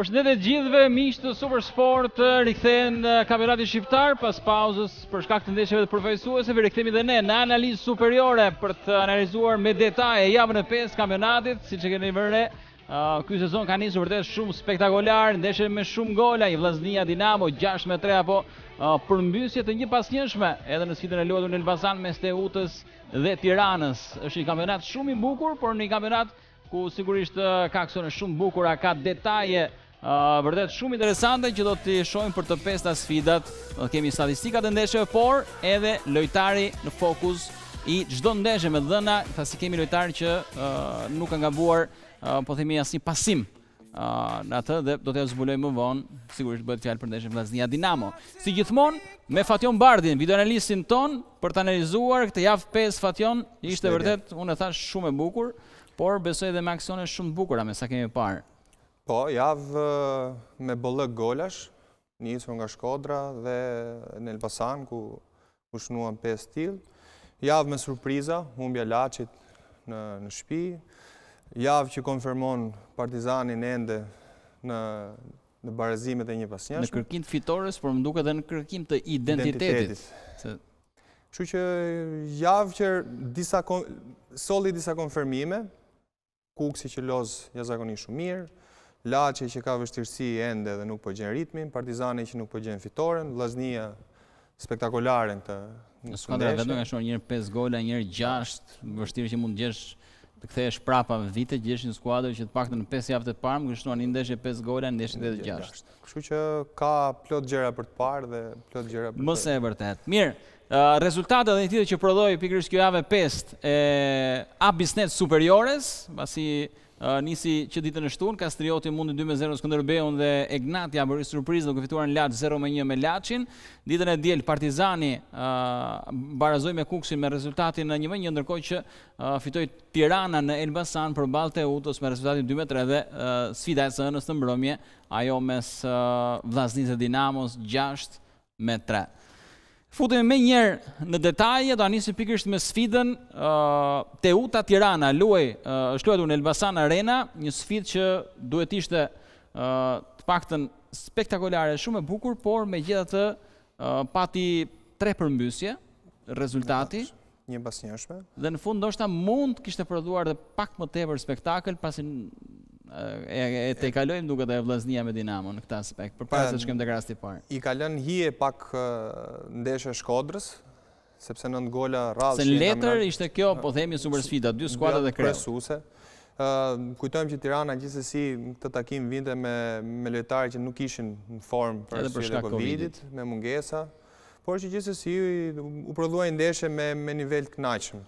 Për shëndetet gjithve, miqë të Super Sport, rikthehen në kampionatin shqiptar pas pauzës për shkak të ndeshjeve të përfaqësuese, vi rikthemi dhe ne në analizë superiore për të analizuar me detaje javën e 5 kampionatit, siç e keni vënë. Uh, ky sezon ka nisur vërtet shumë spektakolar, ndeshje me shumë gola, i Vllaznia Dinamo 6-3 apo përmbysje të një pasnjëshme edhe në sfidën e luajtur në Elbasan me Steutës dhe Tiranës. Është një kampionat shumë i bukur, por një kampionat ku sigurisht ka aksione shumë bukura, ka detaje Ë vërtet shumë interesante që do të shohim për të pesta sfidat. Do kemi statistikat e ndeshjeve, por edhe lojtari në fokus i çdo ndeshje me dhëna, pasi kemi lojtar që uh, nuk nga gabuar, uh, po themi një pasim. Uh, në atë dhe do të zbuloj më vonë, sigurisht bëhet fjalë për ndeshjen Vllaznia Dinamo. Si gjithmonë me Fatjon Bardhin, video analistin ton për të analizuar këtë javë 5, Fatjon, ishte vërtet unë e thash shumë e bukur, por besoj edhe me aksione shumë bukura me sa kemi parë. Po, javë me bëllëk gollash, njësën nga Shkodra dhe në Elbasan, ku u 5 tilë. Javë me surpriza, humbja lachit në shpi. Javë që konfirmon partizanin ende në në barazimet e një pas Në kërkim të fitores, por më duke dhe në kërkim të identitetit. Që që javë që soli disa konfirmime, kukësi që lozë jazakoni shumë mirë, Laçi që ka vështirësi ende dhe nuk po gjen ritmin, Partizani që nuk po gjen fitoren, Vllaznia spektakolare të Në skuadra vetëm ka shuar një herë 5 gola, një herë 6, vështirë që mund të gjesh të kthehesh prapa vite që gjesh një skuadër që të paktën në 5 javë të parë shtuan tonë ndeshje 5 gola, ndeshje edhe 6. Kështu që ka plot gjëra për të parë dhe plot gjëra për. Mos e vërtet. Mirë. Uh, rezultatet dhe një tjetër që prodhoi pikërisht kjo javë 5 e Abisnet Superiores, pasi nisi që ditën e shtunë, Kastrioti mundi 2-0 në Skënderbeun dhe Egnati ja bëri surprizë duke fituar në Laç 0-1 me Laçin. Ditën e diel Partizani barazoi me Kuksin me rezultatin 1-1, ndërkohë që fitoi Tirana në Elbasan përballë Teutës me rezultatin 2-3 dhe sfida e sënës në të mbrëmje ajo mes Vllaznisë dhe Dinamos 6-3. Futemi me njerë në detaje, do anisi pikrisht me sfidën uh, Teuta Tirana, luaj, uh, është luajtur në Elbasan Arena, një sfidë që duhet ishte uh, të paktën spektakolare, shumë e bukur, por me uh, pati tre përmbysje, rezultati. Një bas njëshme. Dhe në fund, ndoshta mund kishte prodhuar dhe pak më tepër spektakl, pasi e, e te kalojmë duke dhe e vlasnia me Dinamo në këta aspekt, për parë se që kemë dhe krasti parë. I kalën hi e pak ndeshe shkodrës, sepse në ngolla rallë... Se në letër ishte kjo, po themi, super sfida, dy skuadrë dhe kreu. e Uh, kujtojmë që Tirana gjithsesi si këtë takim vinte me, me lojtarë që nuk ishin në formë për edhe për shkak covid me mungesa, por që gjithsesi si u, prodhuaj ndeshe me, me nivel të knaqëm.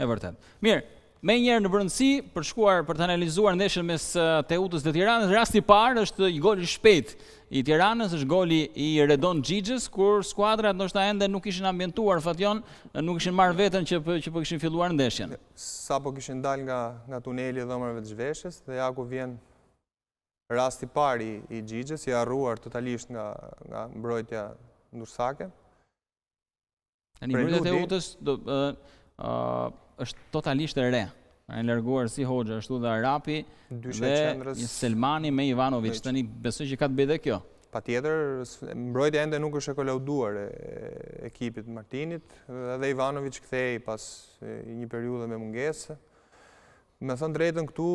E vërtet. Mirë, Me njerë në vërëndësi, për shkuar për të analizuar ndeshën mes uh, Teutës dhe Tiranës, rasti parë është i goli shpet i Tiranës, është goli i Redon Gjigjës, kur skuadrat nështë ende nuk ishin ambientuar, fatjon, nuk ishin marrë vetën që për, që këshin filluar ndeshën. Sa po këshin dal nga, nga tuneli dhëmërve të zhveshës, dhe ja ku vjen rasti parë i, i Gjigjës, i arruar totalisht nga, nga mbrojtja nërsake. Në një mbrojtja Teutës, do, uh, uh, është totalisht e re. e larguar si Hoxha ashtu dhe Arapi dhe Selmani me të tani besoj që ka të bëjë dhe kjo. Patjetër mbrojtja ende nuk është e kolauduar e ekipit Martinit dhe Ivanovic kthehej pas një periudhe me mungesë. Me thënë drejtën këtu,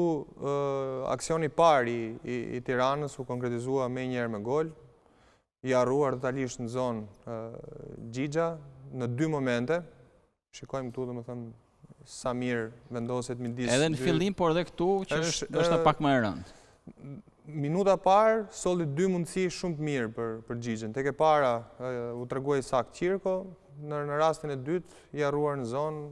aksioni par i tiranës u konkretizua me njerë me gol, i arruar totalisht në zonë Gjigja, në dy momente, shikojmë këtu dhe me thënë sa mirë vendoset midis... Edhe në fillim, por edhe këtu, që është pak më e rëndë? Minuta parë, solit dy mundësi shumë të mirë për gjigjen. Tek e para, u të reguaj sak qirko, në rastin e dytë, i arruar në zonë,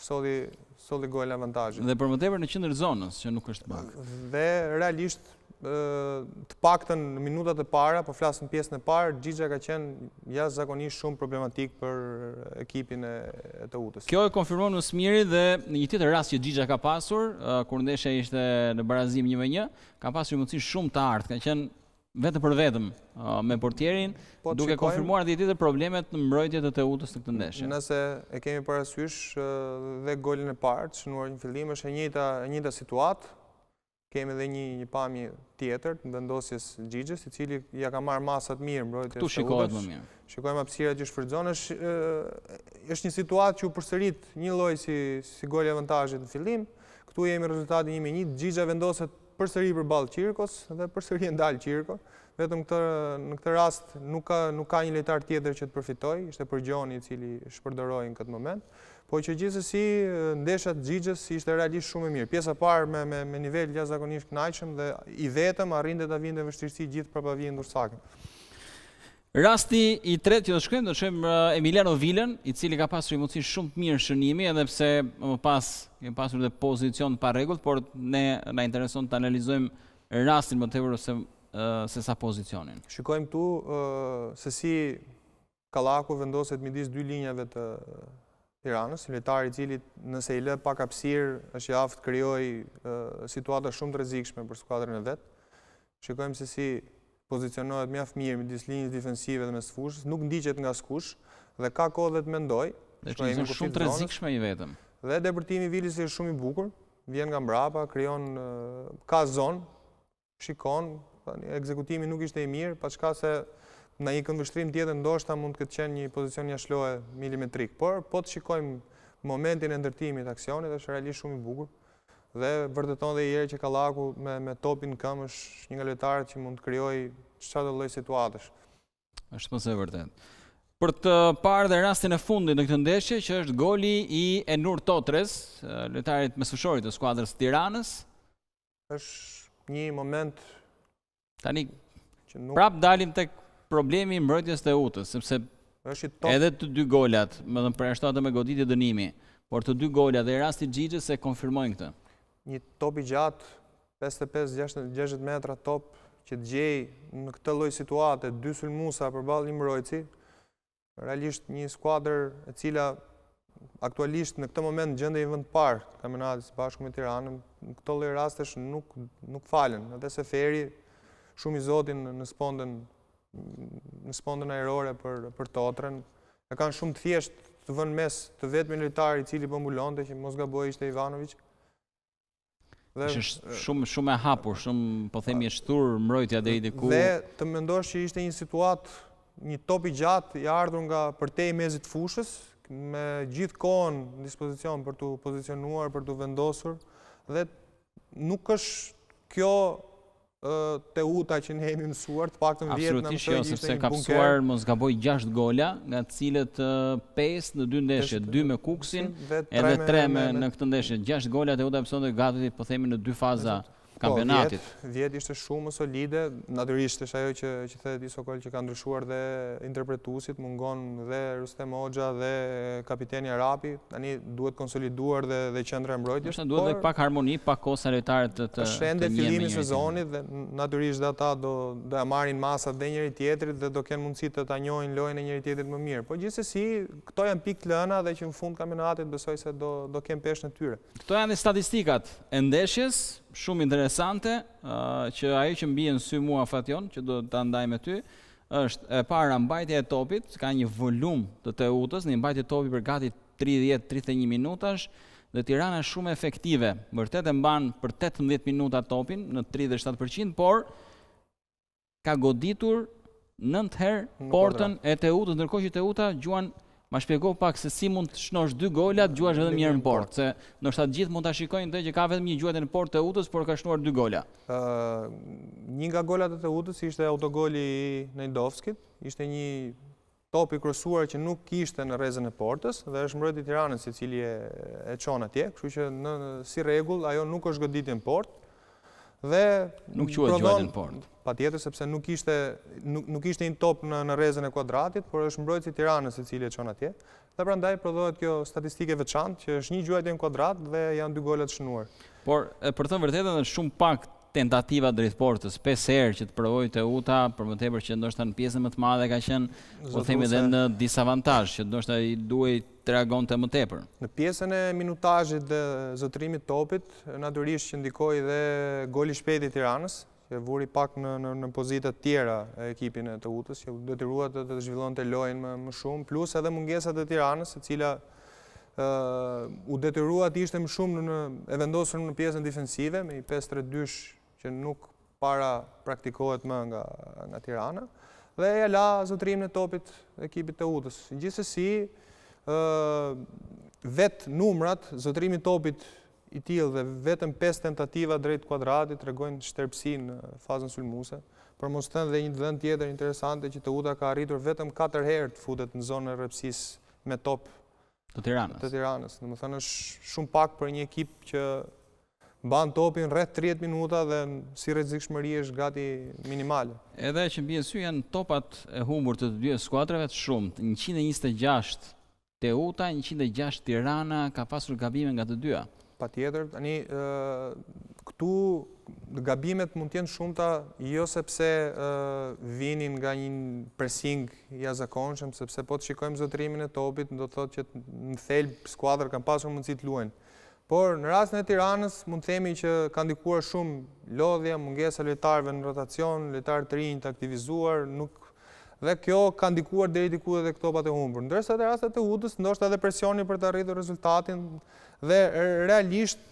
solit gojnë avantajën. Dhe për më tepër në qëndër zonës, që nuk është pak. Dhe realisht, të pakten në minutat e para, po flasë në pjesën e parë, Gjigja ka qenë jasë zakonisht shumë problematik për ekipin e të utës. Kjo e konfirmonë në smiri dhe një tjetër rast që Gjigja ka pasur, kur ndeshe ishte në barazim një me një, ka pasur mundësi shumë të artë, ka qenë vetë për vetëm me portjerin, po, duke konfirmuar dhe tjetër problemet në mbrojtjet e të utës të këtë ndeshe. Nëse e kemi parasysh dhe gollin e partë, që nuar një fillim, është e njëta situatë, kemi edhe një një pamje tjetër të vendosjes Gjigjës, i cili ja ka marrë masat mirë mbrojtjes së Udës. shikohet më mirë. Shikojmë apsirat që shfridzon, është një situatë që u përsërit një loj si gollë e avantajit në fillim, këtu jemi rezultatin një minit, Gjigja vendoset përsëri për balë Qirkos dhe përsëri e ndalë Qirkos, vetëm në këtë rast nuk ka një letar tjetër që të përfitoj, ishte përgjoni cili shpërdorojnë këtë moment po që si ndeshat gjithës ishte realisht shumë e mirë. Pjesa parë me nivel ja zakonisht dhe i vetëm arrinde të avinde vështirësi gjithë për pavijin dursakën. Rasti i tretë që të shkrim, të shkrim Emiliano Villen, i cili ka pasur i mundësi shumë të mirë shënimi, edhe pse më pas kemë pasur dhe pozicion pa regullë, por ne në intereson të analizojmë rastin më të vërë se sa pozicionin. Shikojmë tu se si Kalaku vendoset midis dy linjave të Iranusi lëtari i nëse i lë pak hapësir është i aftë të situata shumë të rrezikshme për skuadrën e vet. Shikojmë se si pozicionohet mjaft mirë midis linjës defensive dhe fushës, nuk ndiqet nga skush dhe ka kohë të mendoj. Është shumë të rrezikshme i vetëm. Dhe depërtimi i Vilis është shumë i bukur, vjen nga mbrapa, krijon ka zonë, shikon, ekzekutimi nuk ishte i mirë, pa se Në një kënvështrim tjetër ndoshta mund të ketë qenë një pozicion jashtëloje milimetrik, por po të shikojmë momentin e ndërtimit të aksionit është realisht shumë i bukur dhe vërteton edhe i herë që Kallaku me me topin këmbësh është një nga lojtarët që mund të krijoj çdo lloj situatësh. Është mose e vërtetë. Për të parë dhe rastin e fundit në këtë ndeshje, që është goli i Enur Totres, lojtarit mesfushor të skuadrës Tiranës, është një moment tani që nuk prap dalim tek problemi i mbrojtjes të utës, sepse edhe të dy golat, më dhe më përreshtuat me goditje dënimi, por të dy golat dhe i rasti gjithës e konfirmojnë këtë. Një top i gjatë, 55-60 metra top, që të gjejë në këtë loj situate, dy sulmusa për balë një mbrojtësi, realisht një skuadrë e cila aktualisht në këtë moment gjende i vënd parë të kamenatës bashku me Tiranë, në këtë loj rastesh nuk falen, edhe se feri shumë i zotin në spondën në spondën aerore për të otrën, e kanë shumë të thjesht të vënë mes të vetë militari i cili për po mullonte, që mos ga bojë ishte Ivanoviq. Shumë shumë e hapur, shumë po themi e shtur mërojtja dhe i diku. Dhe të mendosh që ishte një situatë, një topi gjatë i ardhur nga përtej mezit fushës, me gjithë kohën në dispozicion për të pozicionuar, për të vendosur, dhe nuk është kjo të uta që ne jemi mësuar, të faktën vjetë jo, në mështë ishte një bunker. Absolutisht, sepse ka pësuar mos nga 6 golla, nga cilët 5 në 2 ndeshje, 2 me kuksin, edhe 3 me në këtë ndeshje. 6 golla të uta pësuar dhe gatëti, po themi në 2 faza. Po, kampionatit. Vjet ishte shumë solide, naturisht është ajo që the Disokol që ka ndryshuar dhe interpretusit, mungon dhe Rustem Hoxha dhe kapiteni Arapi, tani duhet konsoliduar dhe qëndra mbrojtjës. Êshtë duhet dhe pak harmoni, pak kosa rejtarët të njëmë njëtë. Êshtë ende filimi sezonit dhe naturisht dhe ata do e marin masat dhe njëri tjetrit dhe do kënë mundësi të ta njojnë lojnë e njëri tjetrit më mirë. Po gjithës e si, këto janë pikë të lëna dhe që në fund kamionatit besoj se do kënë peshë në tyre. Këto janë e statistikat, endeshjes, shumë interesante që ajo që në sy mua Fatjon që do ta ndaj me ty është e para mbajtja e topit, ka një volum të Teutës, një mbajtje topi për gati 30-31 minutash dhe Tirana është shumë efektive. Vërtet e mban për 18 minuta topin në 37%, por ka goditur 9 herë portën e Teutës, ndërkohë që Teuta gjuan ma shpjego pak se si mund të shnosh dy golat, gjuash edhe një në portë, se nështë atë gjithë mund të shikojnë të që ka vetëm një gjuat e në portë të utës, por ka shnuar dy gola. Një nga golat e të utës ishte autogoli i Nejdovskit, ishte një topi krosuar që nuk ishte në rezën e portës, dhe është mërët i tiranës i cili e qona atje, kështu që si regull ajo nuk është gëditin portë, dhe nuk quhet e Port. Patjetër sepse nuk ishte nuk, nuk ishte in top në në rrezën e kuadratit, por është mbrojtës i Tiranës i cili e çon atje. Dhe prandaj prodhohet kjo statistike veçantë që është një gjuajtje në kuadrat dhe janë dy golat shënuar. Por e, për të thënë vërtetën është shumë pak tentativa drejt portës, pesë herë që të provoj të uta, për më tepër që ndoshta në pjesën më të madhe ka qenë, po themi edhe në disavantazh, që ndoshta i duhet të reagon të më tepër. Në pjesën e minutajit dhe zotrimit topit, në që ndikoj dhe goli shpeti tiranës, e vuri pak në pozitët tjera e ekipin e të utës, që u të dhe të zhvillon të lojnë më shumë, plus edhe mungesat e tiranës, e cila u detyrua të ishte më shumë në e vendosën në pjesën defensive, me i 5-3-2 që nuk para praktikohet më nga tirana, dhe e la zotrim në topit e kipit të utës. Në gjithësësi, vetë numrat, zotrimi topit i tilë dhe vetëm 5 tentativa drejtë kuadratit të regojnë shterpsi në fazën sulmuse, për mos të dhe një dhënë tjetër interesante që të uta ka arritur vetëm 4 herë të futet në zonë në rëpsis me top të tiranës. Të tiranës. Në më thënë është shumë pak për një ekip që ban topin rreth 30 minuta dhe si rrezik shmëri është gati minimale. Edhe që mbjesu janë topat e humur të të dy skuadrave të shumë, 126 Teuta 106 Tirana ka pasur gabime nga të dyja. Pa tjetër, tani, këtu gabimet mund tjenë shumëta, jo sepse vinin nga një presing jazakonshëm, sepse po të shikojmë zotrimin e topit, në do të thotë që në thelbë skuadrë kanë pasur mundësi të luen. Por në rrasën e Tiranës, mund themi që kanë dikuar shumë lodhja, mungesa letarve në rotacion, lojtarë të rinjë të aktivizuar, nuk dhe kjo ka ndikuar dhe i diku dhe këtopat e humbër. Ndërsa të rastet e hudës, ndoshtë edhe presjoni për të arritur rezultatin dhe realisht,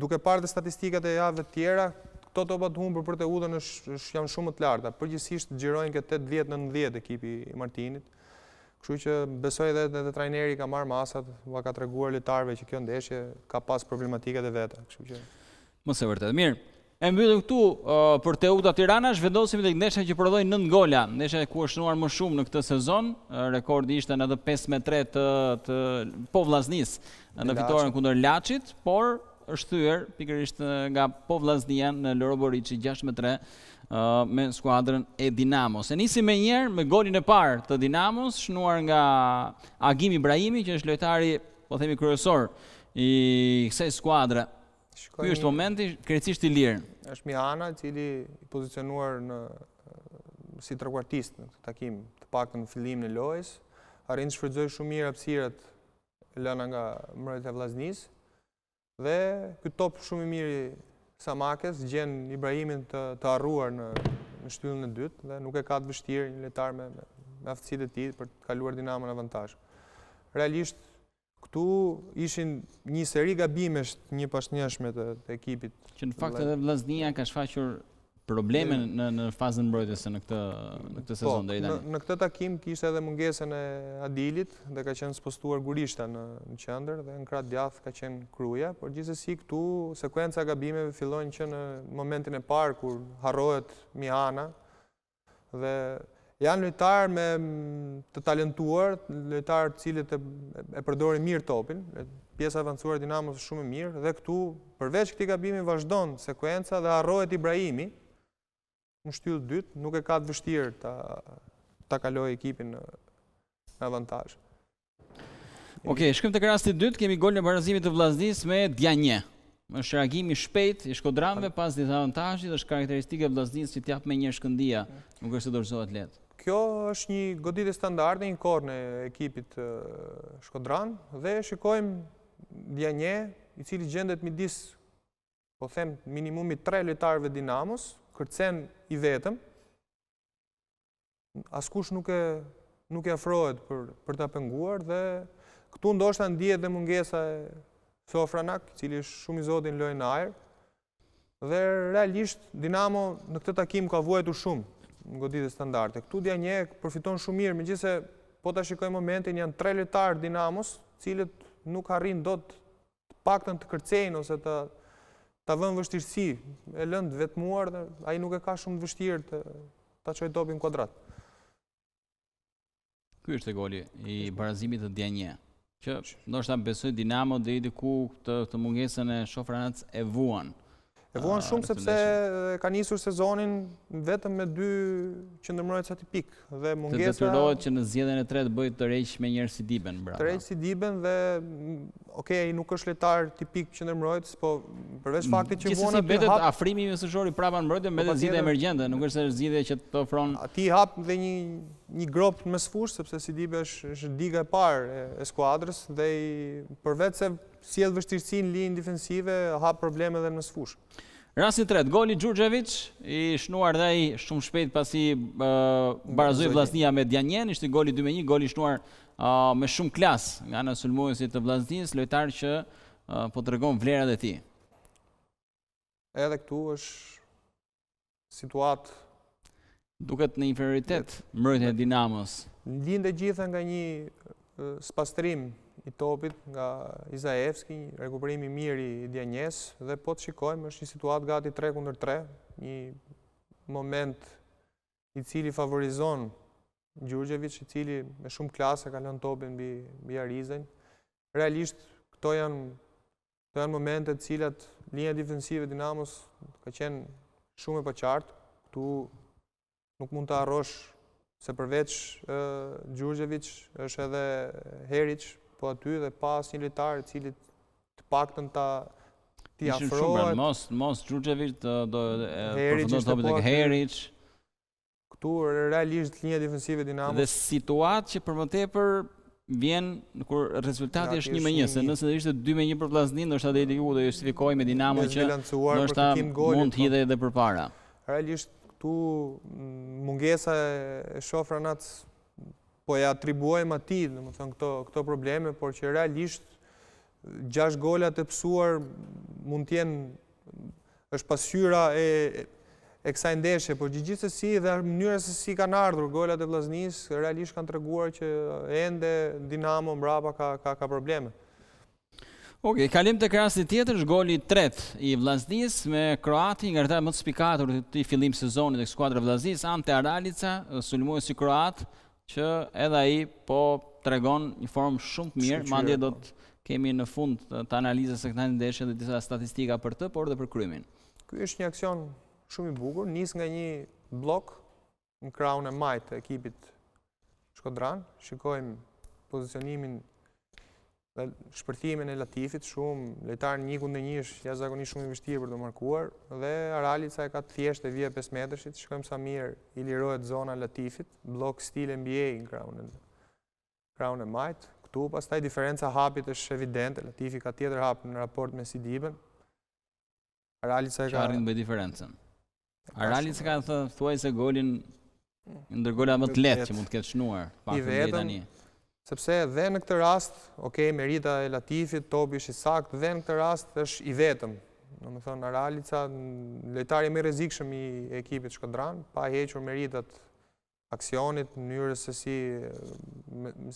duke parë dhe statistikat e javë dhe tjera, këto topat humbër për të hudën është jam shumë të larta. Përgjësisht gjirojnë këtë 8-10-9-10 ekipi i Martinit, këshu që besoj dhe të trajneri ka marë masat, va ka treguar litarve që kjo ndeshje ka pas problematikat e veta. Mëse vërtet, mirë. E mbyllën këtu uh, për Teuta Tirana, zhvendosim të ndeshe që përdoj nëndë golla, ndeshe ku është nuar më shumë në këtë sezon, uh, rekordi ishte në dhe 5-3 të povlasnis në fitore në kundër Lachit, por është thyër pikërisht uh, nga Povllaznia në Lërobori që 6-3 me skuadrën e Dinamos. E nisi me njerë me golin e parë të Dinamos, shënuar nga Agim Ibrahimi, që është lojtari, po themi kryesor i kësaj skuadrë Ky është momenti kritikisht i lirë. Është Mihana, i cili i pozicionuar në si trequartist në këtë takim, të paktën në fillimin e lojës, arrin shfrytëzoj shumë mirë hapësirat e lëna nga mbrojtja e Vllaznis dhe ky top shumë i mirë i Samakes gjen Ibrahimin të të harruar në shtyllën e dytë dhe nuk e ka të vështirë një loitar me aftësitë e tij për të kaluar Dinamon në avantazh. Realisht këtu ishin një seri gabimesh një pashnjëshme të ekipit. Që në fakt edhe Vlasnia ka shfaqur probleme në në fazën mbrojtëse në këtë në këtë po, sezon deri tani. Në këtë takim kishte edhe mungesën e Adilit dhe ka qenë spostuar Gurishta në në qendër dhe në kratë djathtë ka qenë Kruja, por gjithsesi këtu sekuenca e gabimeve fillon që në momentin e parë kur harrohet Mihana dhe janë lojtarë me të talentuar, lojtarë cilët e përdorin mirë topin, pjesa avancuar e Dinamos është shumë e mirë dhe këtu përveç këtij gabimi vazhdon sekuenca dhe harrohet Ibrahimi. Në shtyllë të dytë nuk e ka të vështirë ta ta kalojë ekipin në në avantazh. Ok, shkëm të kërasti dytë, kemi gol në barazimit të vlasdis me djanje, një. Më shragimi shpejt, i shkodramve pas dhe avantajit, është karakteristike vlasdis që tjapë me një shkëndia, nuk është të dorëzohet letë. Kjo është një godit e standarde, një korë në ekipit Shkodran, dhe shikojmë dja nje, i cili gjendet midis, po them, minimumi tre letarve dinamos, kërcen i vetëm, askush nuk e afrohet për të penguar, dhe këtu ndoshtë të ndijet dhe mungesa e Sofranak, cili është shumë i zotin lojnë ajer, dhe realisht, dinamo në këtë takim ka vuajtu shumë, në godit e standarte. Këtu dja një përfiton shumë mirë, me gjithse po të shikoj momentin janë tre letarë dinamos, cilët nuk harin do të pakten të kërcejnë ose të të vënë vështirësi, e lëndë vetëmuar, a i nuk e ka shumë vështirë të të qoj dobi në kodrat. Ky është e goli i barazimit të një, që nështë ta besoj dinamo dhe i diku të mungesën e shofranac e vuanë. E vuan ah, shumë sepse ka njësur sezonin vetëm me dy qëndërmërojët sa tipik. Dhe mungesa... Të tërdojt që në zjedhen e tretë bëjt të rejsh me njerë si diben. Të rejsh si diben dhe... Mm, Oke, i nuk është letar tipik qëndërmërojët, po përveç faktit që vuan... Qësësi betet afrimi me sëshori prapa në po me betet zjedhe emergjente, nuk është zjedhe që të ofron... A ti hap dhe një... Një grop në sepse si dibe është diga e parë e skuadrës, dhe si edhe vështirësi në linjë defensive, hapë probleme dhe në sëfush. Rasit tret, goli Gjurgjevic, i shnuar dhe i shumë shpejt pasi barazoj vlasnia me Djanjen, ishte goli 2-1, goli shnuar me shumë klas nga në sulmojën si të vlasnis, lojtarë që po të regon vlerat e ti. Edhe këtu është situatë... Duket në inferioritet, mërëtën e dinamos. Në linde gjitha nga një spastrim i topit nga Izaevski, rekuperimi mirë i djenjes, dhe po të shikojmë, është një situatë gati 3 kunder 3, një moment i cili favorizon Gjurgjevic, i cili me shumë klasa ka lën topin bëja Rizën. Realisht, këto janë Të janë momentet cilat linja defensive Dinamos ka qenë shumë e pëqartë. këtu nuk mund të arrosh se përveç Gjurgjevic është edhe Heric po aty dhe pa një litarë i cilit të pak të në ta t'i shumë Në mos Gjurgjevic, të përfëndon të po topit e këheric. Këtu realisht të linja defensive e Dinamo. Dhe situatë që për më tepër vjen në kur rezultati është një me një, se nëse dhe ishte dy me një për plasnin, në është të dhejtë ju dhe justifikoj me Dinamo që nështë ta mund të po. dhe dhe për para. Realisht, këtu mungesa e shofra natës po e atribuojmë ati, në më thënë, këto probleme, por që realisht, gjash gollat e pësuar mund tjenë është pasyra e kësa ndeshe, por gjithë gjithë të si dhe mënyrës të si kanë ardhur gollat e vlasnis, realisht kanë të reguar që ende dinamo mbraba ka probleme. Oke, kalim të krasë tjetër, është golli tret i Vlasnis me Kroati, nga rëta më të spikatur të i filim sezonit e skuadrë Vlasnis, Ante Aralica, sulimuës si Kroat, që edhe ai po tregon një formë shumë të mirë, madje do po. të kemi në fund të analizës së këtij ndeshje dhe disa statistika për të, por edhe për krymin. Ky është një aksion shumë i bukur, nis nga një blok në krahun e majtë të ekipit Shkodran, shikojmë pozicionimin dhe shpërthimin e latifit shumë, letar një kundë një është ja zakoni shumë i vështirë për të markuar, dhe arali sa e ka të thjesht e vje 5 metrëshit, shkojmë sa mirë i lirohet zona latifit, blok stil NBA në kraunën, kraunën majtë, këtu pas taj diferenca hapit është evidente, latifi ka tjetër hap në raport me Sidiben, arali sa e ka... Qarën bëj diferencen? Arali sa ka thuaj se golin, hmm. ndërgolla më të letë që mund të ketë shnuar, pak të vjetë anje sepse dhe në këtë rast, okej, Merita e Latifit, Tobi është i sakt, dhe në këtë rast është i vetëm. Në më thënë, Aralica, lejtari me rezikshëm i ekipit Shkodran, pa hequr Meritat aksionit, në njërës se si,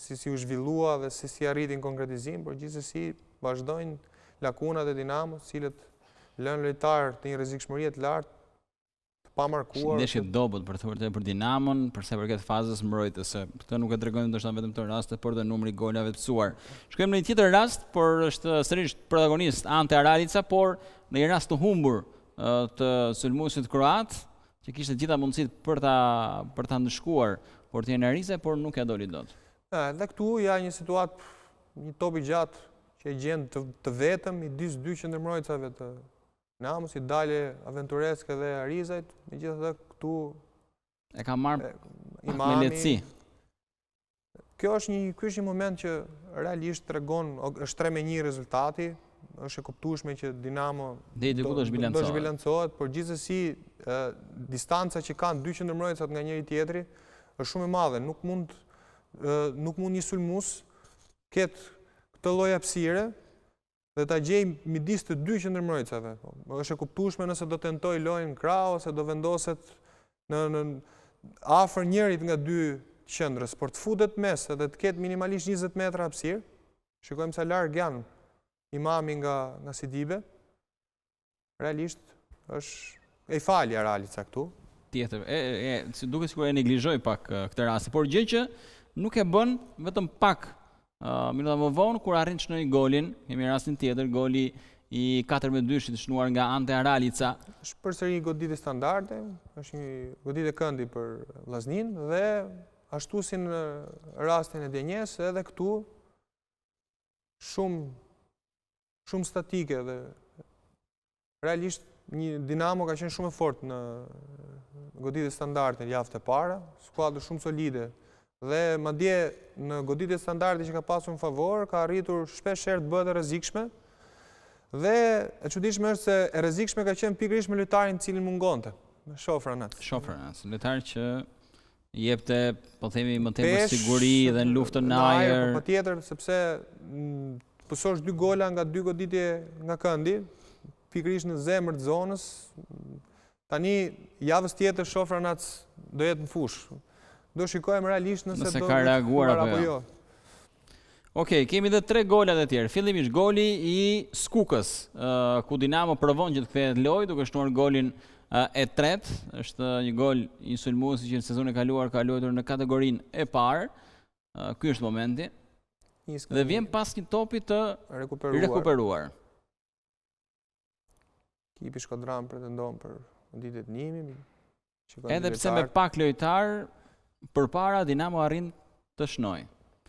si si u zhvillua dhe si si arritin konkretizim, por gjithës si vazhdojnë lakunat e dinamo, cilët lënë lejtar të një rezikshmëriet lartë, pa markuar. dobët për të për Dinamon, për sa i përket fazës mbrojtës, se këtë nuk e tregojmë ndoshta vetëm këto raste, por edhe numri golave të çuar. Shkojmë në një tjetër rast, por është sërish protagonist Ante Aralica, por në një rast të humbur të sulmuesit kroat, që kishte gjitha mundësitë për ta për ta ndëshkuar Portien por nuk e doli dot. Ëh, dhe këtu ja një situatë një top i gjatë që e gjend të vetëm i 2 dy qendrorëcave të Në si i dalje aventureske dhe Arizajt, me gjithë dhe këtu... E ka marrë me letësi. Kjo është një kështë një moment që realisht të regon, është tre me një rezultati, është e koptushme që Dinamo do të bilancohet, por gjithës si distanca që kanë dy qëndërmërojtësat nga njëri tjetëri, është shumë e madhe, nuk mund një sulmus këtë këtë loja pësire, dhe ta gjejmë midis të dy qendrëmbrojtësave. Po, është e kuptueshme nëse do tentoj lojën krau, ose do vendoset në afer afër njërit nga dy qendrës, por të futet mes edhe të ketë minimalisht 20 metra hapësirë. Shikojmë sa larg janë imami nga nga Sidibe. Realisht është e falja realit sa këtu. Tjetër, e si duket sikur e neglizhoi pak këtë rast, por gjë që nuk e bën vetëm pak minuta më vonë kur arrin çnoi golin, kemi rastin tjetër, goli i 4-2 shit shënuar nga Ante Aralica. Është përsëri një goditje standarde, është një e këndi për Vllaznin dhe ashtu si në rastin e Djenjes, edhe këtu shumë shumë statike dhe realisht një dinamo ka qenë shumë e fort në goditje standarde aftë e para, skuadër shumë solide, dhe më dje në goditit standardi që ka pasur në favor, ka rritur shpesher të e rezikshme, dhe e qëdishme është se e rezikshme ka qenë pikrishme me lëtarin cilin mungonte, me Shofranac. Shofranac, lëtar që jep të, po themi, më temë për siguri dhe në luftën në ajer. Po tjetër, sepse mm, pësosh dy gola nga dy goditit nga këndi, pikrish në zemër të zonës, tani javës tjetër Shofranac do jetë në fushë, do shikojmë realisht nëse do të ka reaguar apo jo. jo. Okej, kemi edhe tre gola e tjerë. Fillimisht goli i Skukës, ku Dinamo provon gjithë kthehet loj, duke shtuar golin e tretë. Është një gol insulmusi që në sezonin e kaluar ka luajtur në kategorinë e parë. Ky është momenti. dhe vjen pas një topi të rekuperuar. rekuperuar. Kipi Shkodran pretendon për ditët njimin. Edhe pse me pak lojtar, për para Dinamo arrin të shnoj.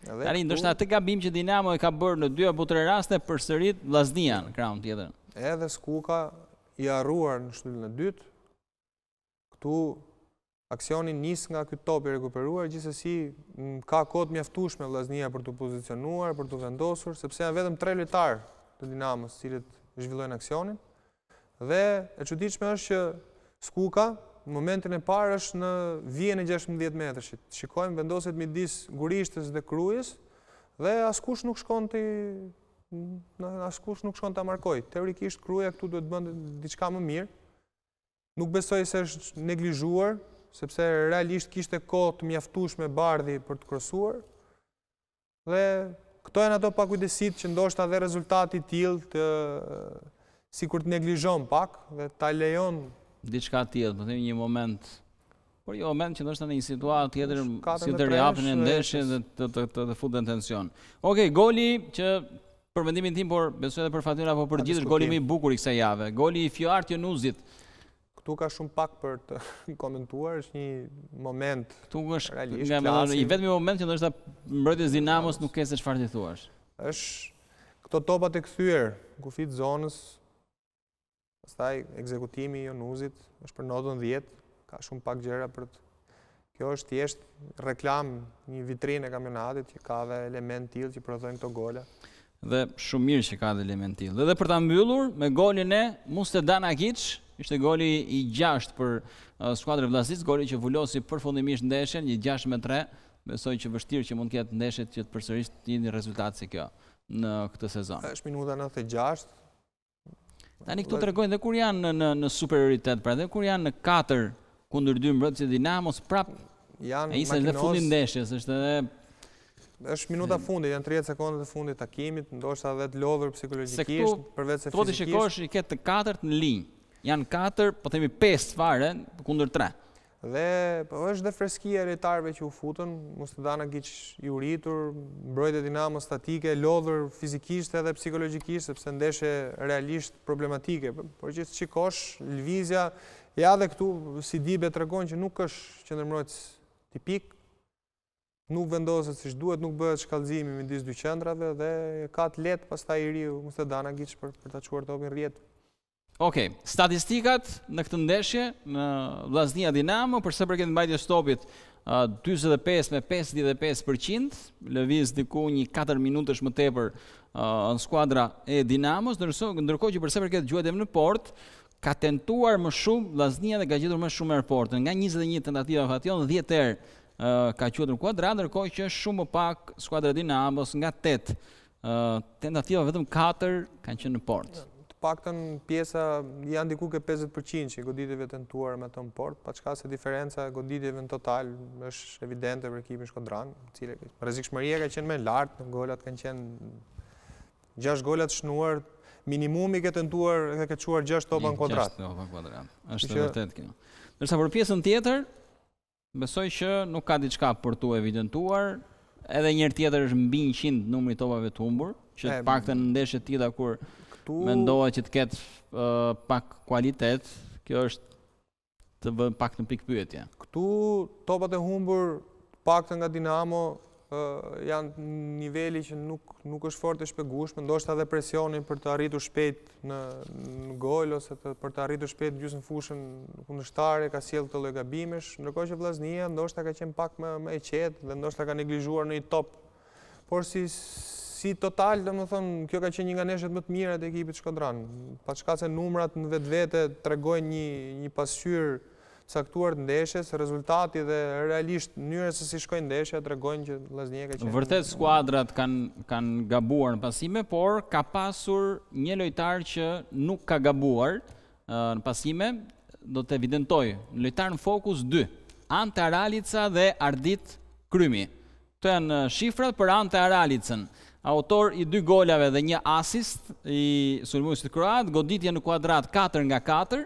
Tani, ndështë atë gabim që Dinamo e ka bërë në dy apo tre raste për sërit Vlasnia në kraun tjetër. Edhe Skuka i arruar në shnullin e dytë, këtu aksionin njës nga këtë topi rekuperuar, gjithësësi ka kodë mjaftushme Vlasnia për të pozicionuar, për të vendosur, sepse janë vedhëm tre litarë të Dinamos cilët zhvillojnë aksionin. Dhe e qëtishme është që Skuka në momentin e parë është në vjenë e 16 metrëshit. Shikojmë vendosit midis gurishtës dhe krujës, dhe askush nuk shkon të askush nuk shkon të amarkoj. Teorikisht, kruja këtu duhet bëndë diçka më mirë. Nuk besoj se është neglizhuar, sepse realisht kishte kohë të mjaftush me bardhi për të krosuar. Dhe këto e në to pakujdesit që ndoshta dhe rezultati tjilë të si kur të neglizhon pak dhe ta lejon diçka tjetër, do të një moment. Por jo moment që ndoshta në një situatë tjetër si të rihapen e ndeshje dhe të të të, të futen tension. Okej, okay, goli që për vendimin tim, por besoj edhe për fatin apo për gjithë goli më i bukur i kësaj jave. Goli i Fiart Jonuzit. Ktu ka shumë pak për të komentuar, është një moment. Ktu është realisht, nga më i vetmi moment që ndoshta mbrojtja e Dinamos nuk ka se çfarë të thuash. Është këto topa të kthyer, kufit zonës, Pastaj ekzekutimi i Jonuzit është për notën 10, ka shumë pak gjëra për të Kjo është thjesht reklam një vitrinë e kampionatit që ka dhe element tillë që prodhojnë këto gola. Dhe shumë mirë që ka dhe element tillë. Dhe, dhe për ta mbyllur me golin e Mustedan Akic, ishte goli i 6 për uh, skuadrën e Vllazis, goli që vulosi përfundimisht ndeshjen, një 6 me 3. Besoj që vështirë që mund të ketë ndeshjet që të përsërisë të një rezultat si kjo në këtë sezon. Është minuta 96, Tani këtu tregojnë dhe kur janë në në superioritet, pra dhe kur janë në 4 kundër 2 mbrojtës e Dinamos, prap janë ai në fundin ndeshjes, është edhe është minuta fundi, janë 30 sekondat e fundit të takimit, ndoshta edhe të lodhur psikologjikisht, përveç se fizikisht. Po ti shikosh i ketë të katërt në linjë. Janë 4, po themi 5 fare kundër 3. Dhe po, është dhe freskia e rejtarve që u futën, Mustedana të gjithë i uritur, mbrojt e dinamo statike, lodhër fizikisht edhe psikologikisht, sepse ndeshe realisht problematike. Por që të qikosh, Lvizja, ja dhe këtu si dibe të regon që nuk është që tipik, nuk vendosët si shduhet, nuk bëhet shkallzimi me disë dy qëndrave dhe katë letë pas ta i riu, mështë gjithë për të quartë të obin rjetë. Ok, statistikat në këtë ndeshje në Vllaznia Dinamo për sa përket mbajtjes topit 45 me 55%, lëviz diku një 4 minutësh më tepër në skuadra e Dinamos, ndërsa ndërkohë që për sa përket gjuetëm në port, ka tentuar më shumë Vllaznia dhe ka gjetur më shumë erë portën, nga 21 tentativa fation 10 herë ka qenë në kuadra, ndërkohë që shumë më pak skuadra e Dinamos nga 8 tentativa vetëm 4 kanë qenë në port. Ja, Paktën pjesa janë diku ke 50% që goditjeve të nëtuar me të nëport, pa qka se diferenca goditjeve në total është evidente për ekipin Shkodran, cilë rezik shmërije ka qenë me lartë, në gollat kanë qenë 6 gollat shnuar, minimumi këtë nëtuar dhe këtë quar 6 topa në kodrat. 6 topa në kodrat, është të vërtet kjo. Nërsa për pjesën tjetër, besoj që nuk ka diçka për tu evidentuar, edhe njërë tjetër është mbi 100 numri topave të umbur, që të pak të në tida kur këtu. Mendoa që të ketë uh, pak kualitet, kjo është të bën pak në pikë pyetje. Ktu topat e humbur paktën nga Dinamo uh, janë niveli që nuk nuk është fort e shpëgush, ndoshta edhe presioni për të arritur shpejt në, në gol ose të, për të arritur shpejt gjysmë në fushën kundërtare ka sjell këto lloj gabimesh, ndërkohë që Vllaznia ndoshta ka qenë pak më më e qetë dhe ndoshta ka neglizhuar në një top. Por si si total, dhe më thonë, kjo ka qenë një nga neshet më të mire të ekipit Shkodran. Pa qka se numrat në vetë vete të regojnë një pasyur saktuar të ndeshes, rezultati dhe realisht njërës e si shkojnë ndeshe, të regojnë që laznje ka qenë. Vërtet, skuadrat kanë gabuar në pasime, por ka pasur një lojtar që nuk ka gabuar në pasime, do të evidentoj, në lojtar në fokus 2, Ante Aralica dhe Ardit Krymi. Të janë shifrat për Ante Aralicën autor i dy golave dhe një asist i sulmuesit kroat, goditje në kuadrat 4 nga 4,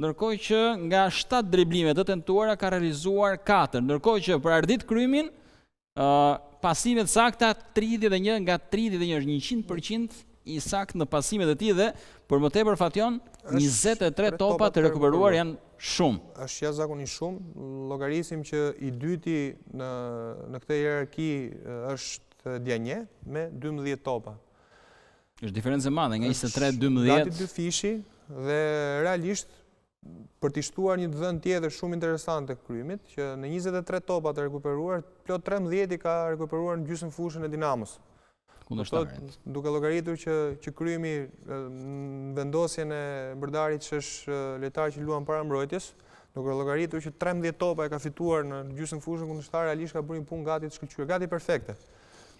ndërkohë që nga 7 driblime të tentuara ka realizuar 4, ndërkohë që për ardhit krymin, uh, pasimet sakta 31 nga 31 është 100% i sakt në pasimet e tij dhe për më tepër fation 23 topa, topa të rekuperuar janë shumë. Është ja zakonisht shumë, llogarisim që i dyti në në këtë hierarki është dja nje, me 12 topa. është diferencë e madhe nga 23-12? dati dy fishi dhe realisht për të shtuar një dhënë tjetër shumë interesant të krymit, që në 23 topa të rekuperuar, plot 13 i ka rekuperuar në gjysën fushën e Dinamos. Kundër shtarit. Duke logaritur që, që në vendosjen e bërdarit që është letar që luan para mbrojtjes, duke logaritur që 13 topa e ka fituar në gjysën fushën, kundër shtarit realisht ka bërë një punë gati të shkëllqyre, gati perfekte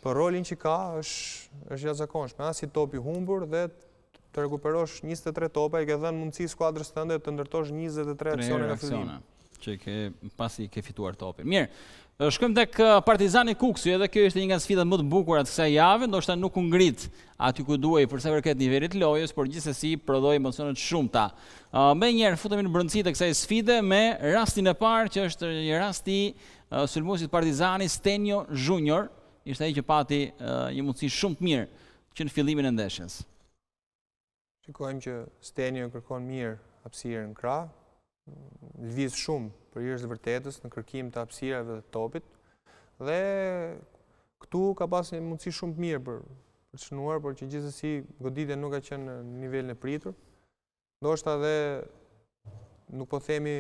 për rolin që ka është është jashtë si i topi humbur dhe të rekuperosh 23 topa i ke dhënë mundësi skuadrës tënde të ndërtosh 23 aksione në fillimi. Që ke pasi ke fituar topin. Mirë. Shkojmë tek Partizani Kuksi, edhe kjo ishte një nga sfidat më të bukura të kësaj jave, ndoshta nuk u ngrit aty ku duhej për vërket një verit të lojës, por gjithsesi prodhoi emocione shumë ta. Më një herë futemi në brëndësitë të kësaj sfide me rastin e parë që është një rast i sulmuesit Partizani Stenio Junior, ishte ai që pati uh, një mundësi shumë të mirë që në fillimin e ndeshjes. Shikojmë që Stenio kërkon mirë hapësirën në krah, lëviz shumë për hir të vërtetës në kërkim të hapësirave të topit dhe këtu ka pasur një mundësi shumë të mirë për për të shnuar, por që gjithsesi goditja nuk ka qenë në nivelin e pritur. Ndoshta edhe nuk po themi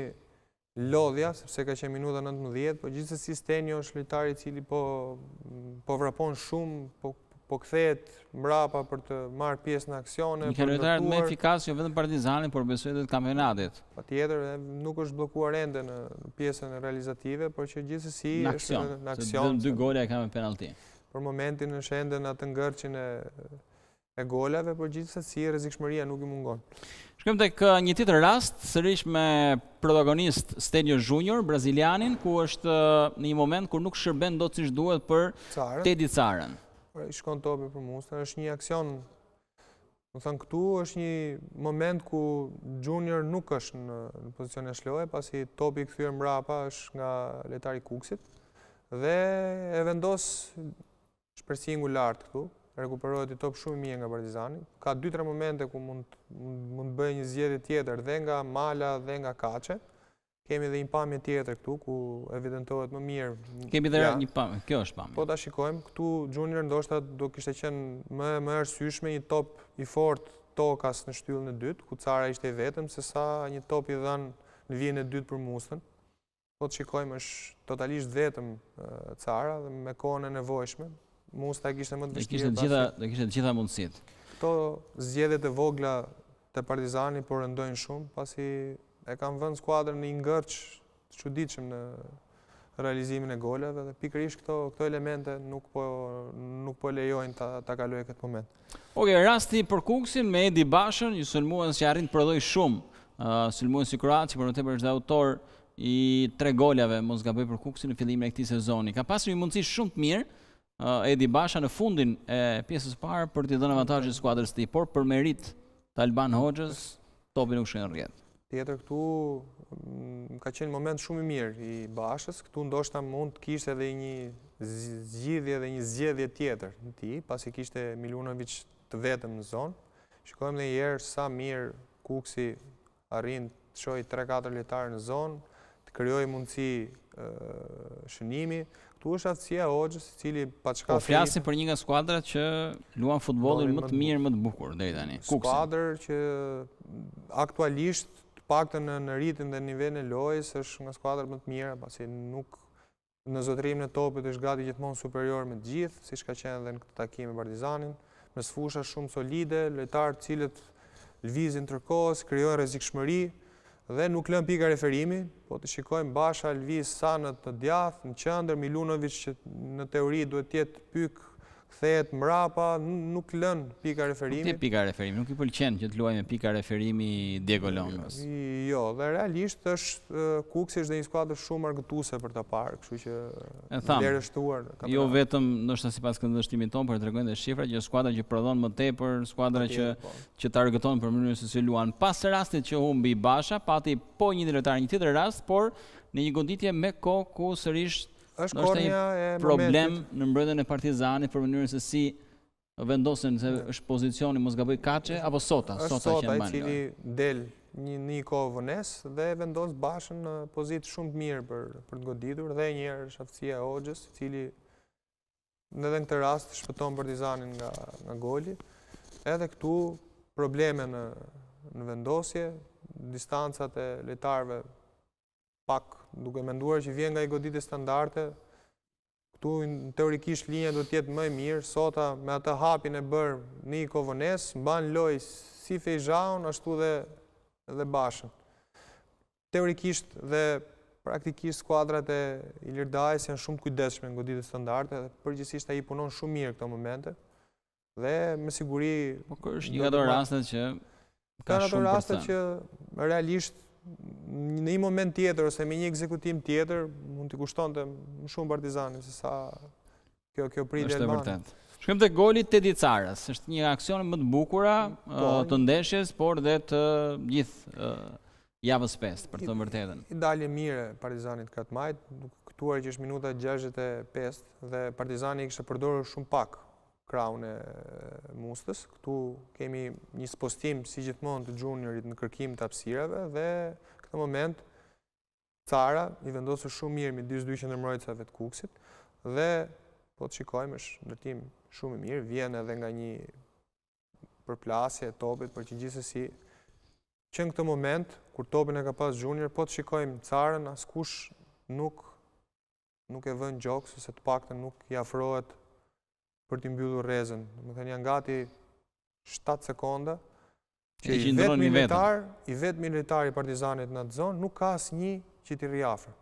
lodhja, sepse ka qemi minuta 19, po gjithës si stenjo është lojtari cili po, po vrapon shumë, po, po këthet mrapa për të marrë pjesë në aksione. Një ka lojtarët me efikasë që vëdhën partizanin, por besojt e të kampionatit. Pa tjetër, nuk është blokuar ende në pjesën realizative, por që gjithës si është në aksion. Në aksion, se dhëmë dy gole e kamë penalti. Për momentin është ende në atë ngërqin në e golave, për gjithë se si rezikshmëria nuk i mungon. Shkëm të kë një titër rast, sërish me protagonist Stenio Junior, brazilianin, ku është një moment kur nuk shërben do të cishë duhet për Tedi Carën. Pra, I shkon topi për Mustën, është një aksion, më thënë këtu, është një moment ku Junior nuk është në, pozicion e shloj, pasi topi i këthyre mrapa është nga letari Kuksit, dhe e vendosë shpërsi ngu lartë këtu, rekuperohet i top shumë mirë nga Partizani. Ka 2-3 momente ku mund mund të bëjë një zgjedhje tjetër dhe nga Mala dhe nga Kaçe. Kemi edhe një pamje tjetër këtu ku evidentohet më mirë. Kemi edhe një pamje, kjo është pamje. Po ta shikojmë. Këtu Junior ndoshta do kishte qenë më më arsyeshme një top i fortë tokas në shtyllën e dytë, ku Cara ishte i vetëm se sa një top i dhënë në vijën e dytë për Musën. Po të shikojmë është totalisht vetëm Cara dhe me kohën e nevojshme, mund s'ta kishte më të vështirë. Do kishte do të gjitha mundësitë. Kto zgjedhjet e vogla të Partizani po rëndojnë shumë pasi e kanë vënë skuadrën në një ngërç të çuditshëm në realizimin e golave dhe pikërisht këto këto elemente nuk po nuk po lejojnë ta ta kalojë këtë moment. Okej, rasti për Kuksin me Edi Bashën, një sulmues që arrin të përdoj shumë. Uh, si Kroatë, që tepër është autor i tre golave mos gaboj për Kuksin në fillimin e këtij sezoni. Ka pasur një mundësi shumë të mirë, Edi Basha në fundin e pjesës parë për t'i dhënë avantazhin skuadrës së tij, por për merit të Alban Hoxhës, topi nuk shkon rrjet. Tjetër këtu mm, ka qenë një moment shumë i mirë i Bashës, këtu ndoshta mund të kishte edhe një zgjidhje dhe një zgjedhje tjetër në ti, pasi kishte Milunović të vetëm në zonë. Shikojmë edhe një herë sa mirë Kuksi arrin të shojë 3-4 lojtarë në zonë, të krijojë mundësi shënimi, Tu është aftësia Hoxhës i cili pa çka. Po flasim për një nga skuadrat që luan futbollin më të mirë, më të bukur deri tani. Skuadër që aktualisht të paktën në, në ritëm dhe nivelin e lojës është nga skuadrat më të mirë, pasi nuk në zotrimin e topit është gati gjithmonë superior me të gjithë, siç ka qenë edhe në këtë takim me Partizanin, me sfusha shumë solide, lojtarë të cilët lëvizin tërkos, krijojnë rrezikshmëri, dhe nuk lëm pika referimi, po të shikojmë Basha Alvis Sanët të djathë, në qëndër Milunovic që në teori duhet tjetë pykë thejet mrapa, nuk lën pika referimi. Nuk të pika referimi, nuk i pëlqen që të luaj me pika referimi Diego Longos. Jo, jo, dhe realisht është kukës ishtë dhe një skuadrë shumë argëtuse jo për të parë, këshu që në lere shtuar. Jo vetëm, nështë si pas këndë dështimin tonë, për të regojnë dhe shifra, që skuadrë që prodhonë më te për skuadrë që të argëtonë për mënyrës e si luan. Pas të rastit që humbi basha, pati po një diretar një tjetër rast, por në një gonditje me ko ku është kornja e një problem në mbërëdhe e partizani për mënyrën se si vendosin se është pozicioni mos gabëj kache, apo sota? është sota i cili del një një kohë vënes dhe vendos bashën në pozitë shumë të mirë për të goditur dhe njërë shafësia e ogjës cili në dhe në këtë rast shpëton partizanin nga goli. Edhe këtu probleme në vendosje, distancat e letarve pak duke menduar që vjen nga i godit e standarte, këtu në teorikisht linja do tjetë më e mirë, sota me atë hapin e bërë një i kovënes, mban lojës si fejxhaun, ashtu dhe bashën. Teorikisht dhe praktikisht skuadrat e lirdajës janë shumë kujdeshme në godit e standarte, dhe përgjësisht a i punon shumë mirë këto momente, dhe me siguri... Po, një ka do rastet që ka shumë përsa. do rastet që realisht në një moment tjetër ose me një ekzekutim tjetër mund t'i kushton të më shumë partizani se sa kjo, kjo pridhe e banë. Shkëm të golit të ditësarës, është një aksion më të bukura po, të ndeshjes, por dhe të gjithë javës pestë për të vërtetën. I dalje mire partizanit këtë majtë, këtuar që është minuta 65 dhe partizani i kështë përdorë shumë pak kraune e mustës. Këtu kemi një spostim si gjithmonë të juniorit në kërkim të apsireve dhe këtë moment cara i vendosë shumë mirë mi 22 nërmërojtësave të kuksit dhe po të shikojmë është në shumë mirë, vjene dhe nga një përplasje e topit për që gjithës si që në këtë moment, kur topin e ka pas junior, po të shikojmë carën, askush nuk e vënë gjokës, ose të pak të nuk i afrohet për të mbyllur rezën. Më thënë janë gati 7 sekonda, që i vetë militar, i vetë militar i partizanit në atë zonë, nuk ka asë një që t'i rjafër.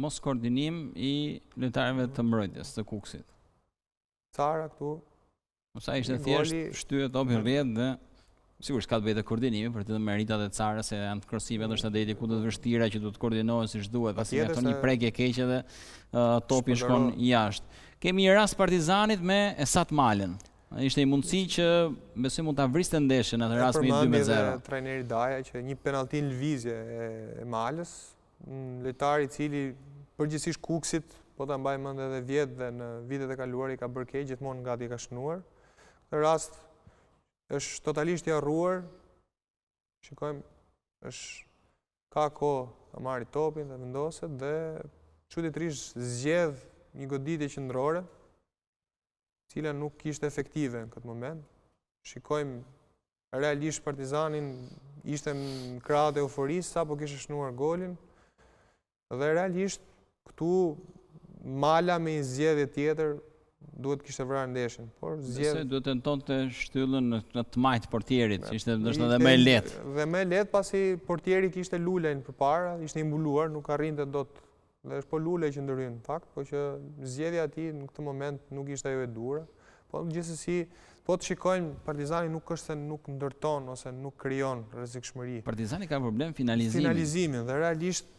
Mos koordinim i letarëve të mbrojtjes të kuksit. Cara këtu... Mësa ishte thjesht shtyë të opi rrjet dhe... Sigur, s'ka të bëjtë koordinimi, për të të meritat e cara, se janë të kërësime dhe shtë ku të të vështira që du të koordinohet si shduhet, pasi nga të një prekje keqe dhe uh, topi shkon jashtë kemi një rast Partizanit me Esat Malen. Ishte një mundësi që besoj mund ta vriste ndeshjen atë rast me 2-0. Po mbajë trajneri Daja që një penallti në lvizje e, e Malës, mm, lojtari i cili përgjithsisht Kuksit, po ta mbaj mend edhe vjet dhe në vitet e kaluara i ka bërë keq gjithmonë nga ti ka shnuar. Në rast është totalisht i harruar. Shikojmë, është ka kohë ta marrë topin dhe vendoset dhe çuditërisht zgjedh një goditje qëndrore, cila nuk ishte efektive në këtë moment. Shikojmë realisht partizanin, ishte në kratë e euforisë, sapo kishte kishë shnuar golin, dhe realisht këtu mala me i zjedhe tjetër duhet kishtë vrarë ndeshin. Dëse duhet të në tonë të shtyllën në të majtë portierit, që ishte dështë dhe me letë. Dhe me letë pasi portieri ishte lullajnë për para, ishte imbuluar, nuk arrinte dot do të Dhe është po lule që ndërrynë, fakt, po që zjedhja ti në këtë moment nuk ishte ajo e dure, po në si, po të shikojmë, partizani nuk është se nuk ndërton ose nuk kryon rëzikë shmëri. Partizani ka problem finalizimin. Finalizimin, dhe realisht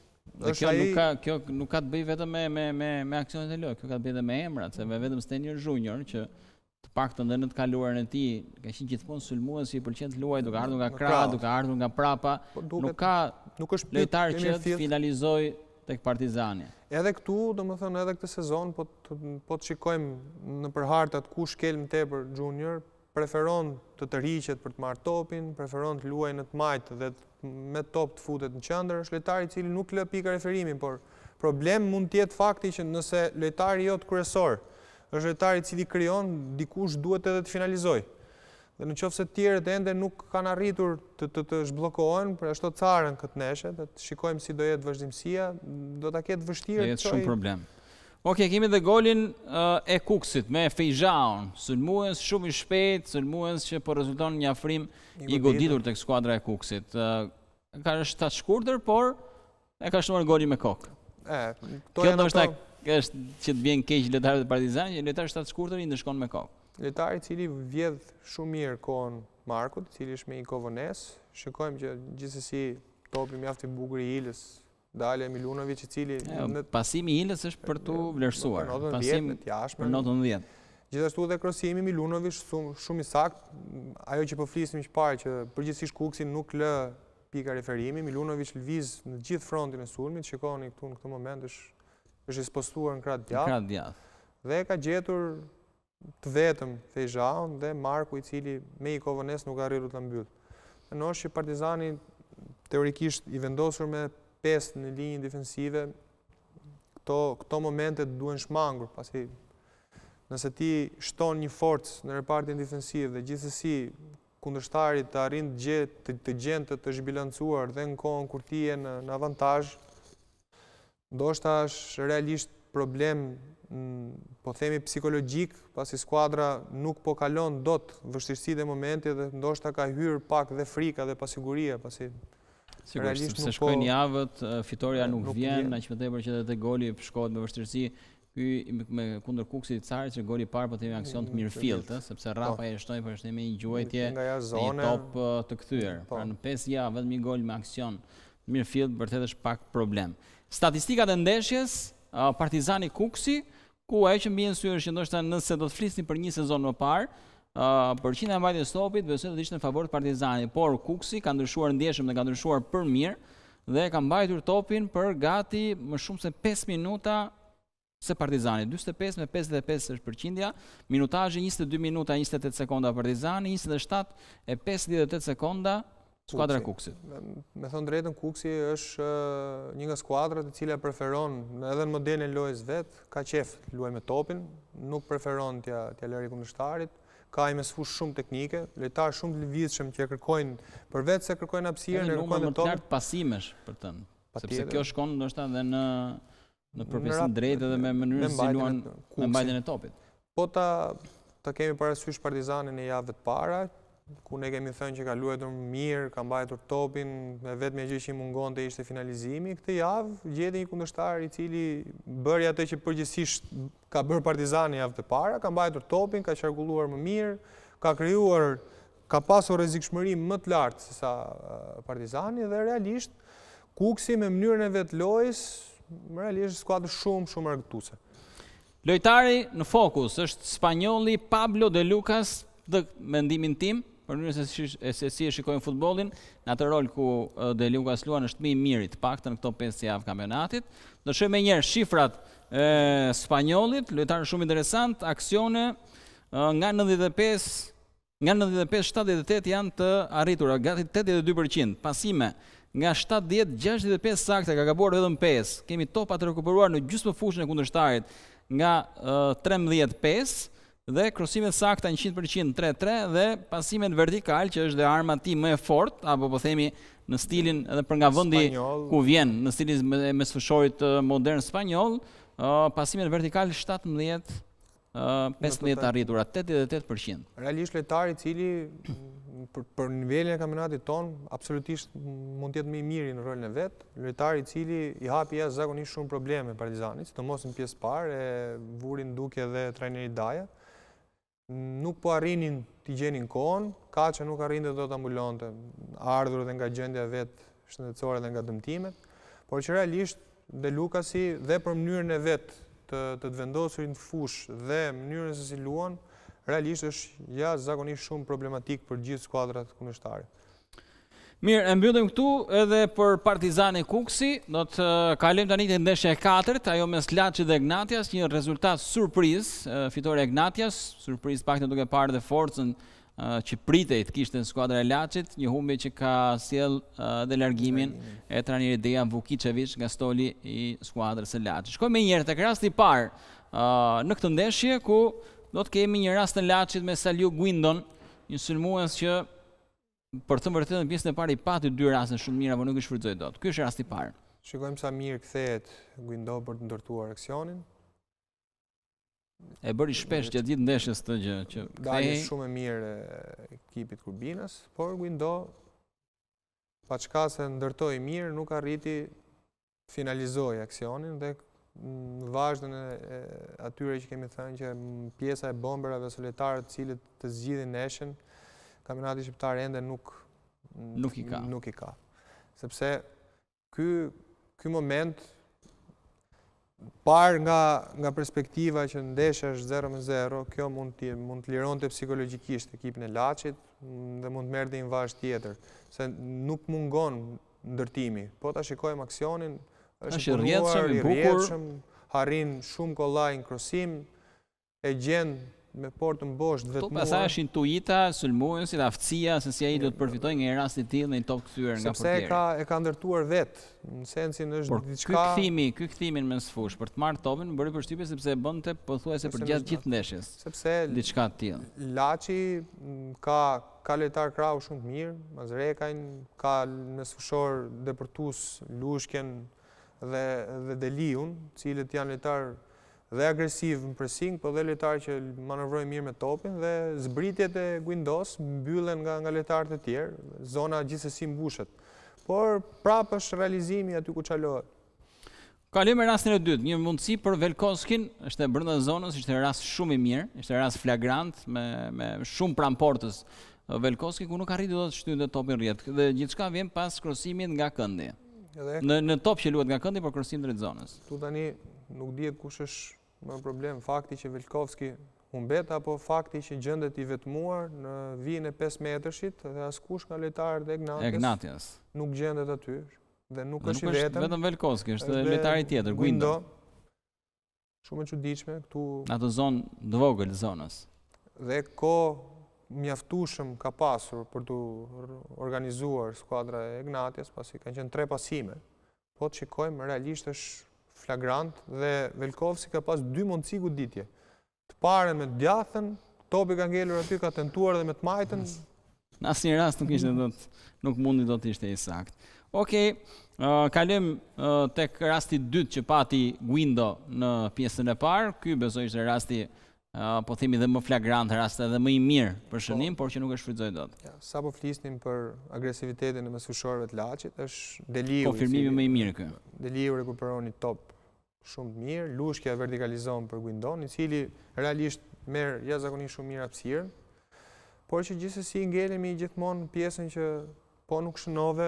është aji... Dhe kjo nuk ka të bëj vetëm me aksionet e lojë, kjo ka të bëj dhe me emrat, se me vetëm Stenier Junior, që të pak të ndërnë të kaluar në ti, ka shi gjithmonë sulmuën si i përqen të luaj, duke ardhën nga kra, duke ardhën nga prapa, po nuk ka lojtarë që të finalizoj të këtë partizani. Edhe këtu, do më thënë, edhe këtë sezon, po të po shikojmë në përhartat ku shkelm më te për junior, preferon të të rriqet për të marrë topin, preferon të luaj në të majtë dhe me top të futet në qëndër, është lojtari cili nuk lë pika referimin, por problem mund tjetë fakti që nëse lojtari jo të kresor, është lojtari cili kryon, dikush duhet edhe të finalizojë. Dhe në qofë se tjere ende nuk kanë arritur të të të shblokohen, për pra ashtë të carën këtë neshe, të të shikojmë si do jetë vëzhdimësia, do të ketë vështirë të qojë. Në jetë shumë problem. Ok, kemi dhe golin uh, e kuksit me fejxhaun, sëllmuens shumë i shpejt, sëllmuens që për po rezulton një afrim i goditur të këskuadra e kuksit. Uh, ka është të shkurëtër, por e ka shumër golin me kokë. Kjo në është që të bjen keqë letarët e partizanë, që letarë shtatë shkurëtër i ndëshkon me kokë. Letari cili vjedh shumë mirë kohën Markut, cili është me i kovënes, shëkojmë që gjithës topi mjaftë i bugri i ilës, dalë e milunovi që cili... Pasimi i ilës është për tu vlerësuar, pasimi për notën dhjetë. Gjithashtu dhe krosimi i milunovi shumë i sakt, ajo që përflisim po që parë që përgjithësish kuksin nuk lë pika referimi, milunovi që lëviz në gjithë frontin e surmit, që shëkojmë i këtu në këtë moment është ispostuar në kratë djallë. Dhe ka gjetur të vetëm Fejxhaun dhe Marku i cili me i kovënes nuk arriru të mbyllë. Në është që partizani teorikisht i vendosur me pest në linjën defensive, këto, këto momente duen shmangur, pasi nëse ti shton një forcë në repartin defensive dhe gjithësësi kundërshtarit të arrin të gjendë të, gjend të, të zhbilancuar dhe në kohën kur ti e në, në avantaj, ndoshta është realisht problem Mm, po themi psikologjik, pasi skuadra nuk po kalon do të vështirësi dhe momenti dhe ndoshta ka hyrë pak dhe frika dhe pasiguria, pasi sigurisht se po- shkojnë javët, fitoria nuk po vjen, na që më tepër që edhe goli shkohet me vështirësi hy me kundër kukës i Carit, që goli i parë po themi aksion të mirë fillt, ëh, sepse Rafa po. e shtoi për shënim një gjuajtje në top të kthyer. Pra në pesë javë vetëm një gol me aksion mirë fillt vërtet është pak problem. Statistikat e ndeshjes Partizani Kuksi, ku ajo që mbien syrë që ndoshta nëse do të flisni për një sezon më parë, për qinë e mbajtjes topit, besoj do të ishte në favor të Partizanit, por Kuksi ka ndryshuar ndeshëm dhe ka ndryshuar për mirë dhe ka mbajtur topin për gati më shumë se 5 minuta se Partizani. 45 me 55 është përqindja, minutazhi 22 minuta 28 sekonda Partizani, 27 e 58 sekonda Skuadra Kukësit. Kuksit. Me thonë drejtën, Kuksi është uh, një nga skuadrat e cilja preferon edhe në modelin e lojës vetë, ka qefë të luaj me topin, nuk preferon tja lëri kundështarit, ka i me sfush shumë teknike, lejtar shumë të lëvizshem që e kërkojnë për vetë se kërkojnë apsirën në kërkojnë me topin. më të lartë pasimesh për tënë, sepse kjo shkonë nështë edhe në përpesin drejtë edhe me mënyrës si luan me mbajtën e topit. Po ta kemi parasysh partizanin e javët para, ku ne kemi thënë që ka luetur mirë, ka mbajtur topin, vetë me gjithë që i mungon të ishte finalizimi, këtë javë gjeti një kundështar i cili bërja të që përgjësisht ka bërë partizani javë të para, ka mbajtur topin, ka qarkulluar më mirë, ka kryuar, ka paso rezikshmërim më të lartë se sa eh, partizani, dhe realisht, kuksi me mënyrën e vetë lojës, realisht skuatë shumë, shumë rëgëtuse. Lojtari në fokus është spanyoli Pablo de Lucas, dhe mendimin tim, për mënyrën se se si e shikojnë futbollin, në atë rol ku De Luca është më i miri të paktën këto 5 javë kampionatit. Do të shohim më njëherë shifrat e spanjollit, lojtar shumë interesant, aksione nga 95 Nga 95, 78 janë të arritur, a gati 82%. Pasime, nga 70, 65 sakte, ka gabuar edhe në 5. Kemi topa të rekuperuar në gjusë për fushën e kundërshtarit nga uh, 13, 5 dhe krosimet sakta në 100% 3-3 dhe pasimet vertikal që është dhe arma ti më e fort apo po themi në stilin edhe për nga vendi ku vjen në stilin me mesfushorit modern spanjoll pasimet vertikal 17 15 arritura 88% realisht lojtari i cili për, nivellin nivelin e kampionatit ton absolutisht mund të jetë më i miri në rolin e vet lojtari i cili i hapi jashtë shumë probleme Partizanit të mosin pjesë parë e vurin duke dhe trajneri Daja nuk po arrinin t'i gjenin kohën, ka që nuk arrin dhe do të ardhur dhe nga gjendja vetë shëndetësore dhe nga dëmtimet, por që realisht dhe Lukasi dhe për mënyrën e vetë të të vendosurin fush dhe mënyrën se si luan, realisht është ja zakonisht shumë problematik për gjithë skuadrat kundështare. Mirë, e mbyllim këtu edhe për Partizani Kuksi, do të kalojmë tani te ndeshja e katërt, ajo mes Laçit dhe Egnatias, një rezultat surpriz, fitore e Egnatias, surpriz pak të duke parë dhe forcën që pritej të kishte në skuadrën e Laçit, një humbi që ka sjell dhe largimin e trajnerit Dejan Vukicevic nga stoli i skuadrës së Laçit. Shkojmë një herë tek rasti i parë, në këtë ndeshje ku do të kemi një rast në Laçit me Saliu Guindon, një sulmues që për të vërtetë në pjesën e parë i pati dy raste shumë mira, por nuk i shfrytëzoi dot. Ky është rasti i parë. Shikojmë sa mirë kthehet Guindo për të ndërtuar aksionin. E bëri shpesh gjatë gjithë ndeshjes të gjë që kthehej. shumë e mirë e ekipit Kurbinës, por Guindo pa çka se ndërtoi mirë, nuk arriti finalizoi aksionin dhe në vazhdën e, atyre që kemi thënë që pjesa e bomberave solitare të cilët të zgjidhin neshën kampionati shqiptar ende nuk nuk i ka. Nuk i ka. Sepse ky ky moment par nga nga perspektiva që ndeshësh 0 me 0, kjo mund të mund të lironte psikologjikisht ekipin e Laçit dhe mund të merrte një vazh tjetër, se nuk mungon ndërtimi. Po ta shikojmë aksionin, është i rrjedhshëm, i bukur, harrin shumë kollaj në krosim, e gjën me portën bosht vetëm. Po pastaj është intuita, sulmuesi, si aftësia se si ai do të përfitojë nga rast i tillë në një top kthyer nga portieri. Sepse e ka e ka ndërtuar vet në sensin është diçka. Por diska... ky kthimi, ky kthimin me mesfush për të marrë topin bëri përshtypje sepse e bënte pothuajse për gjatë gjithë ndeshjes. Sepse diçka të tillë. Laçi mm, ka ka lojtar krahu shumë të mirë, Mazrekajn ka mesfushor Deportus, Lushken dhe dhe Deliun, të cilët janë lojtar dhe agresiv në pressing, po dhe letarë që manëvrojë mirë me topin, dhe zbritjet e Guindos mbyllen nga, nga letarët e tjerë, zona gjithësësi mbushet. Por prapë është realizimi aty ku qalohet. Kalim e rastin e dytë, një mundësi për Velkoskin, është e brënda zonës, është e rast shumë i mirë, është e rast flagrant, me, me shumë pramportës. Velkoski, ku nuk arriti do të shtyndë dhe topin rjetë, dhe gjithë vjen pas krosimin nga këndi. në, në top që luet nga këndi, për krosim të rritë zonës. Tu tani nuk dhjetë kush është Më problem fakti që Velkovski humbet, apo fakti që gjëndet i vetëmuar në vijin e 5 metrëshit dhe askush nga lejtarët e Egnatjes nuk gjëndet aty dhe nuk është i vetëm. Vetëm Velkovski, është dhe lejtari tjetër, Guindo. Shumë e që diqme, këtu... Në atë zonë, në vogël zonës. Dhe ko mjaftushëm ka pasur për të organizuar skuadra e Egnatjes, pasi kanë qenë tre pasime. Po të shikojmë, realisht është flagrant dhe Velkovsi ka pas dy mundësi guditje. Të parën me të djathën, topi ka ngelur aty ka tentuar dhe me të majtën. Në asnjë rast nuk ishte dot, nuk mundi dot të ishte i sakt. Okej, okay, uh, kalojm uh, tek rasti i dytë që pati Guindo në pjesën e parë. Ky besoj se rasti uh, po themi dhe më flagrant rast edhe më i mirë për po. shënim, po, por që nuk e shfrytzoi dot. Ja, sa po flisnim për agresivitetin e mesfushorëve të Laçit, është deliu. Po firmimi më i mirë ky. Deliu rekuperoni top shumë të mirë, lushkja vertikalizon për Guindon, i cili realisht merë jazakoni shumë mirë apsirën, por që si ngelemi gjithmonë pjesën që po nuk shënove,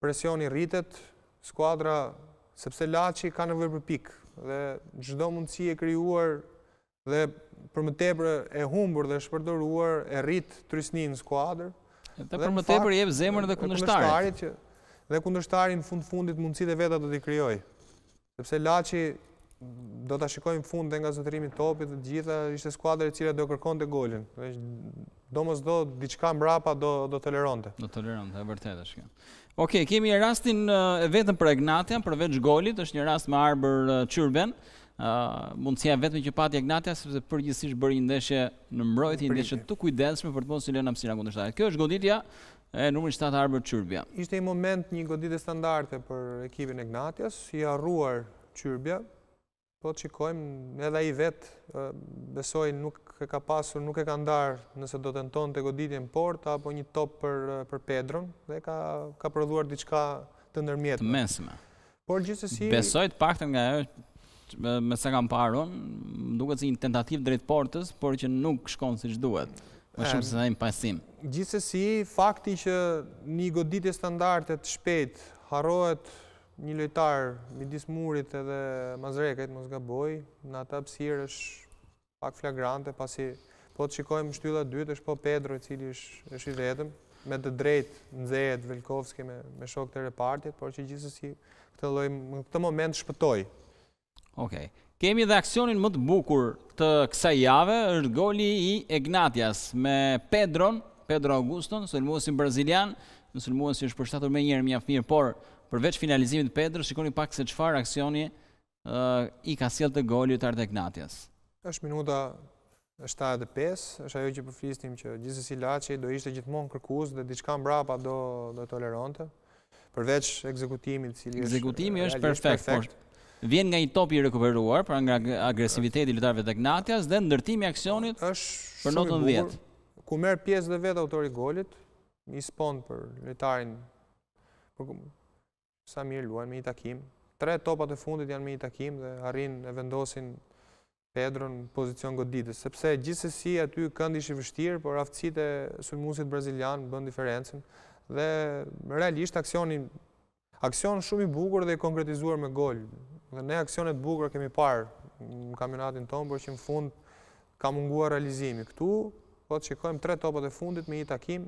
presjoni rritet, skuadra, sepse laci ka në vërë për pikë, dhe gjithdo mundësi e kryuar dhe për më tepër e humbur dhe shpërdoruar e rritë trysni në skuadrë. Dhe për më tepër jebë zemër dhe kundështarit. Dhe kundështarit në fund-fundit mundësit e veta do t'i kryojë sepse Laçi do ta shikojmë fund dhe nga zotërimi topit dhe gjitha ishte skuadra e cila do kërkonte golin. Domosdo diçka mbrapa do do toleronte. Do toleronte, e vërtetë është kjo. Okej, okay, kemi e rastin e vetëm për Ignatian, përveç golit, është një rast me Arber Çurben. Qyrben, uh, mundësia vetëm që pati Ignatia sepse përgjithsisht bëri një ndeshje në mbrojtje, një ndeshje të kujdesshme për të mos i lënë hapësirën kundërshtarit. Kjo është goditja E, numër 7 Arber Qyrbja. Ishte i moment një e standarte për ekipin e Gnatjas, i arruar Qyrbja, po të qikojmë edhe i vetë, besoj nuk e ka pasur, nuk e ka ndarë nëse do të nëtonë të goditje në port, apo një top për Pedron, dhe ka përduar diçka të nërmjetë. Të mesme. Por gjithësësi... Besoj të pakten nga e me se kam parun, duke si një tentativ drejt portës, por që nuk shkonë si duhet. Më shumë se dajmë pasim. Gjithësësi, fakti që një goditje standartet shpet harohet një lojtarë midis murit edhe mazrekajt mos nga boj, në ata pësirë është pak flagrante, pasi po të shikojmë shtylla dytë, është po Pedro, cili është i vetëm, me të drejtë nëzhejet Velkovski me shok të repartit, por që gjithësësi këtë moment shpëtoj. Okej, Kemi dhe aksionin më të bukur të kësa jave, është goli i Egnatjas me Pedron, Pedro Augusto, në sëllëmuësin brazilian, në sëllëmuësin është përshtatur me njërë mjaftë mirë, por përveç finalizimit Pedro, shikoni pak se qëfar aksioni i ka sjell të goli të artë Egnatjas. është minuta 7.5, është ajo që përflistim që gjithës i laci do ishte gjithmonë kërkuz dhe diçka mbra pa do toleronte. Përveç ekzekutimit, cili Ekzekutimi është perfekt, vjen nga një top i rekuperuar, pra nga agresiviteti i lojtarëve të Gnatias dhe ndërtimi i aksionit është për notën 10. Ku merr pjesë dhe vetë autori i golit, i spon për lojtarin për sa mirë luajnë me një takim. Tre topat e fundit janë me një takim dhe arrin e vendosin Pedro në pozicion goditës, sepse gjithsesi aty këndi ishi vështirë, por aftësitë e sulmuesit brazilian bën diferencën dhe realisht aksioni aksion shumë i bukur dhe i konkretizuar me gol. Ne aksionet bugra kemi parë në kamionatin tonë, por që në fund ka mungua realizimi. Këtu, po të shikojmë tre topët e fundit me i takim,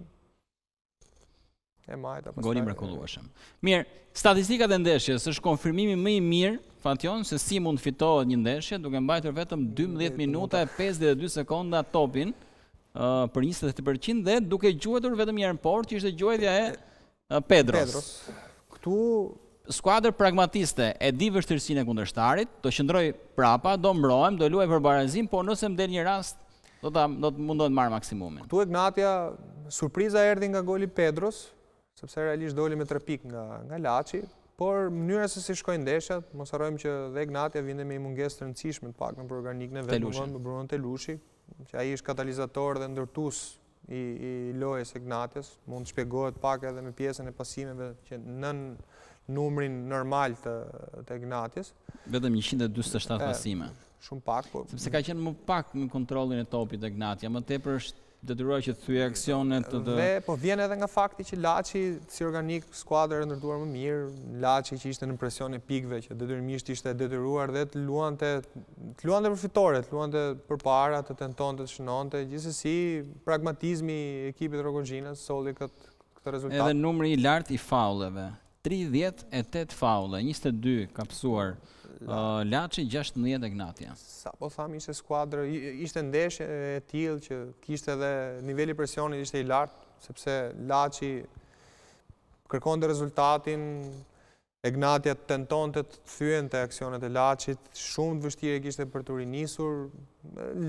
e majta përstajnë. Gori më Mirë, statistikat e ndeshjes është konfirmimi më i mirë, Fantion, se si mund fitohet një ndeshje, duke mbajtër vetëm 12 minuta e 52 sekonda topin, për 20%, dhe duke gjuetur vetëm njërën port, që ishte gjuetja e Pedro's. Këtu skuadër pragmatiste e di vështirësinë e kundërshtarit, do qëndroj prapa, do mbrojem, do luaj për barazim, por nëse mdel një rast, do të mundohet marë maksimumin. Tu e Gnatja, surpriza erdi nga goli Pedros, sepse realisht doli me tre pik nga Laci, por mënyra se si shkojnë mos mosarojmë që dhe Gnatja vinde me i munges të rëndësishme të pak në programikën e vetëmën, më brunën të lushi, që aji është katalizator dhe ndërtues i lojës së Gnatjes, mund të shpjegohet pak edhe me pjesën e pasimeve që nën numrin normal të, të Ignatis. Vetëm 127 pasime. Shumë pak, po... Sepse ka qenë më pak në kontrolin e topit e Ignatia, më tepër është detyruar që të thyej aksionet të dhe... dhe po vjen edhe nga fakti që Laçi si organik skuadrë e ndërtuar më mirë, Laçi që ishte në presion e pikëve që detyrimisht ishte detyruar dhe të luante të luante për fitore, të luante përpara, të tentonte të shënonte. Gjithsesi, pragmatizmi i ekipit Rogozhinës solli këtë këtë rezultat. Edhe numri i lartë i fauleve 38 faule, 22 kapsuar uh, Laçi, 16 e Gnatja. Sa po thamë ishte skuadrë, ishte ndeshë e tilë që kishte dhe nivelli presionit ishte i lartë, sepse Laçi kërkon dhe rezultatin, e Gnatja tenton të të thyen të aksionet e Laçit, shumë të vështire kishte për të rinisur,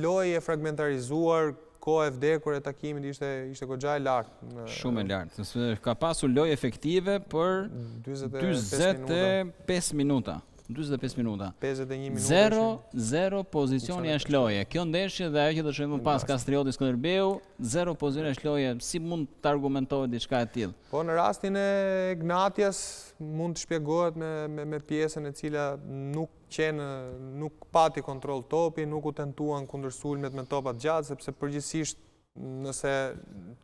loj e fragmentarizuar, koha e vdekur e takimit ishte ishte goxha e lartë. Shumë e lartë. Ka pasur lojë efektive për mm, 45 minuta. 25 minuta. 45 minuta. 51 minuta. 0-0 pozicioni është loje. Kjo ndeshje dhe ajo që do të shohim më pas Kastrioti kundër Beu, 0 pozicioni është loje. Si mund të argumentohet diçka e tillë? Po në rastin e Ignatias mund të shpjegohet me me me pjesën e cila nuk qenë nuk pati kontroll topi, nuk u tentuan kundër sulmet me topa të gjatë sepse përgjithsisht nëse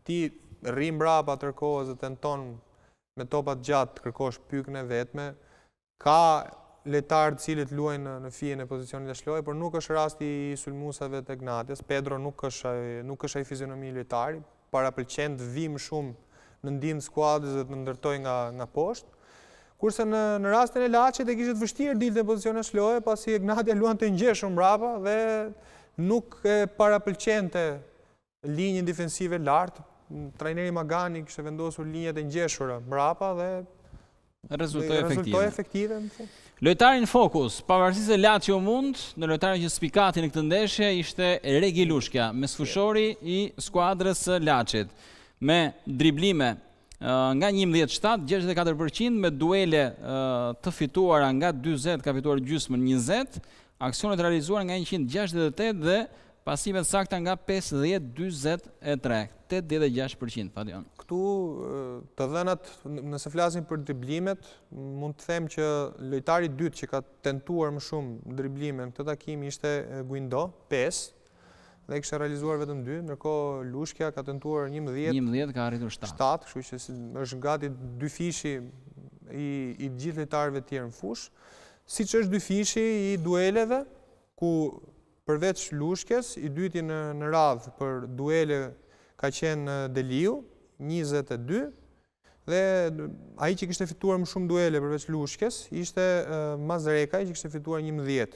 ti rri mbrapa tërkohës dhe tenton me topa të gjatë të kërkosh pykën e vetme ka letarë cilët luajnë në fije në pozicionit e shlojë, por nuk është rasti i sulmusave të Gnatjes, Pedro nuk është e fizionomi letari, para pëlqenë të vim shumë në ndimë skuadës dhe të ndërtoj nga poshtë, kurse në rastin e lachet e kishtë vështirë dilë në pozicionit e shlojë, pasi Gnatja luajnë të njërë shumë rapa dhe nuk para pëlqenë të linjën defensive lartë, trajneri Magani kështë vendosur linjët e njëshurë mrapa dhe rezultoj efektive. Lojtarin fokus, pavarësi se Lazio mund, në lojtarin që spikati në këtë ndeshje, ishte Regi Lushkja, me sfushori i skuadrës Lacit, me driblime nga 17-7, 64% me duele të fituara nga 20, ka fituar gjysmën 20, aksionet realizuar nga 168 dhe Pasimet sakta nga 50-43, 86%, Fadion. Këtu të dhenat, nëse flasin për driblimet, mund të them që lojtari dytë që ka tentuar më shumë në të takim ishte Guindo, 5, dhe kështë realizuar vetëm 2, nërko Lushkja ka tentuar 11, 11 ka arritur 7, 7 kështu që është gati dy fishi i, gjithë lojtarëve tjerë në fush, si që është dy fishi i dueleve, ku përveç lushkes, i dyti në, në radhë për duele ka qenë Deliu, 22, dhe a i që kështë fituar më shumë duele përveç lushkes, ishte e, Mazreka i që kështë fituar 11.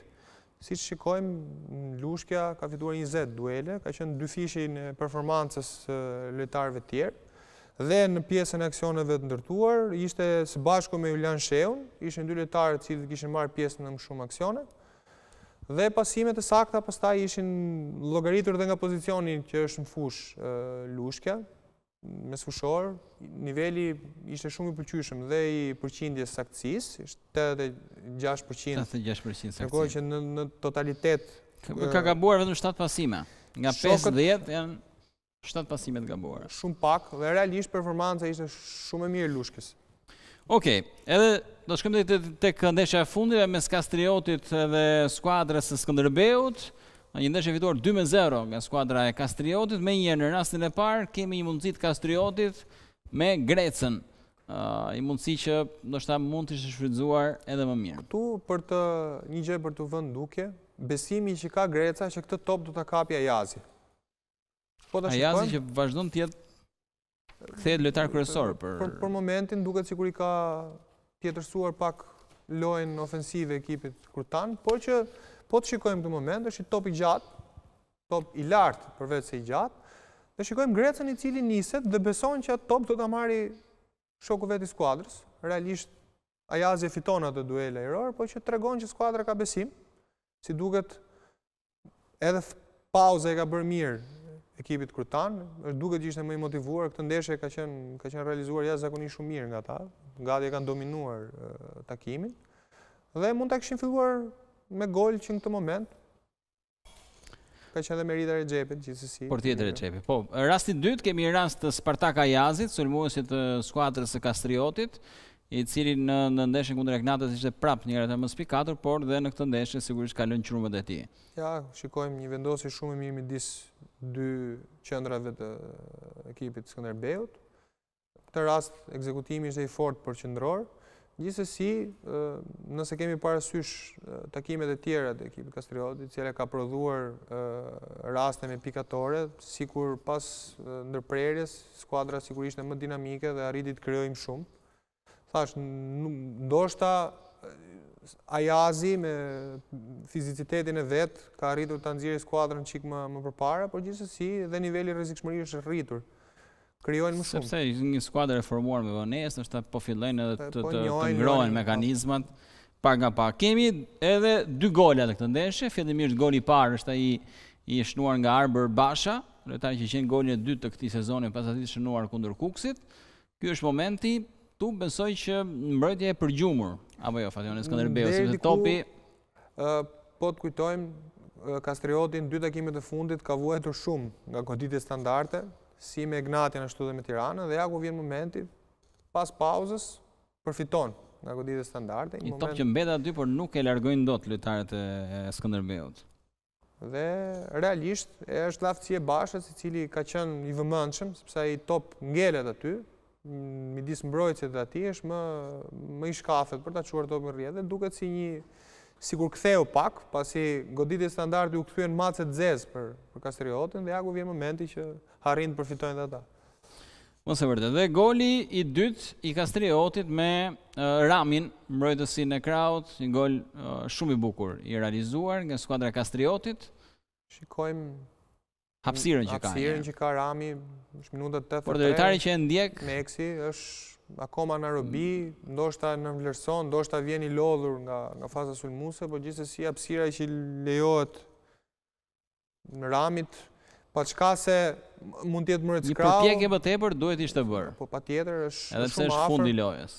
Si që shikojmë, lushkja ka fituar 20 duele, ka qenë dy fishi në performancës lëtarve tjerë, dhe në pjesën e aksioneve të ndërtuar, ishte së bashku me Julian Sheun, ishte dy letarët që të kishën marë pjesën në më shumë aksionet, dhe pasimet e sakta pastaj ishin logaritur dhe nga pozicionin që është në fush lushke, me sfushor, nivelli ishte shumë i përqyshëm dhe i përqindjes saktsis, ishte 86% saktsis, që në totalitet Ka gabuar vetëm 7 pasime, nga 5-10 janë 7 pasimet gabuar Shumë pak dhe realisht performanca ishte shumë e mirë lushkes Ok, edhe do shkëm të të e fundive me Skastriotit dhe skuadrës së Skëndërbeut, një ndeshje fituar 2-0 nga skuadra e Kastriotit, me njërë në rastin e parë kemi një mundësit Kastriotit me Grecën, një i mundësi që do shta mund të ishë shfridzuar edhe më mirë. Këtu për të një gjë për të vënd duke, besimi që ka Greca që këtë top do po të kapja Jazi. Po të Ajazi që vazhdo në tjetë kthehet lojtar kryesor për për momentin duket sikur i ka tjetërsuar pak lojnë ofensive ekipit kurtan, por që po të shikojmë këtë moment, është i top i gjatë, top i lartë përveç se i gjatë, dhe shikojmë grecën i cili niset dhe beson që atë top do të amari shoku vetë i skuadrës, realisht Ajazi e fiton atë duela i rorë, po që të regon që skuadra ka besim, si duket edhe pauza e ka bërë mirë ekipit kërtan, është duke që ishte më i motivuar, këtë ndeshe ka qenë realizuar jasë zakoni shumë mirë nga ta, nga dhe kanë dominuar takimin, dhe mund të këshin filluar me gol që në këtë moment, ka qenë dhe merida Recepit, gjithësësi. Por tjetë Recepit, po, rastit dytë kemi rast të Spartaka Jazit, të skuadrës e Kastriotit, i cili në ndeshën kundër e knatës ishte prapë njërët e më spikatur, por dhe në këtë ndeshën sigurisht lënë qërumët e ti. Ja, shikojmë një vendosi shumë mirë midis dy qëndrave të ekipit Skënderbeut. Këtë rast ekzekutimi ishte i fort për qëndror. Gjithsesi, nëse kemi parasysh takimet e tjera të ekipit Kastrioti, i cili ka prodhuar raste me pikatore, sikur pas ndërprerjes skuadra sigurisht ishte më dinamike dhe arriti të krijojmë shumë. Thash, ndoshta Ajazi me fizicitetin e vet, ka arritur ta nxjerrë skuadrën çik më më përpara, por gjithsesi dhe niveli rezikshmëri është rritur. Krijojnë më shumë. Sepse një skuadër e reformuar me vonesë, është ta po fillojnë edhe të ngrojnë po ngrohen mekanizmat pak nga pak. Kemi edhe dy gola të këtë ndeshje. Fillimisht goli i parë është ai i shënuar nga Arber Basha, lojtari që gjen golin e dytë të këti sezoni pas atij shënuar shnuar kundër Kuksit. Ky është momenti Tu më besoj që mbrojtja e përgjumur, apo jo Fatjon Skënderbeu, të topi ë po të kujtojmë Kastriotin dy takimet e fundit ka vuajtur shumë nga goditë standarde, si me Ignatin ashtu edhe me Tiranën dhe ja ku vjen momenti pas pauzës përfiton nga goditë standarde, një moment që mbeda aty por nuk e largojnë dot lojtarët e Skënderbeut. Dhe realisht është laftësie e bashës i cili ka qenë i vëmendshëm sepse ai top ngelet aty, midis mbrojtësit dhe ati është më i shkafet për ta quar topin Dhe duket si një, si kur ktheu pak, pasi goditit standart ju këthujen macet zez për kastriotin, dhe ja ku vjen momenti që harin të përfitojnë dhe ta. e vërte, dhe goli i dytë i kastriotit me ramin mbrojtësin e kraut, një gol shumë i bukur i realizuar nga skuadra kastriotit. Shikojmë Hapsiren që ka. Hapsiren që ka Rami, është minuta 83. Por dëritari që e ndjek Meksi është akoma në Arabi, ndoshta në vlerëson, ndoshta vjen i lodhur nga nga faza sulmuese, por gjithsesi hapsira që lejohet në Ramit, pa çka se mund të jetë më recrau. Një përpjekje më tepër duhet ishte bërë. Po patjetër është edhe pse është fundi lojës.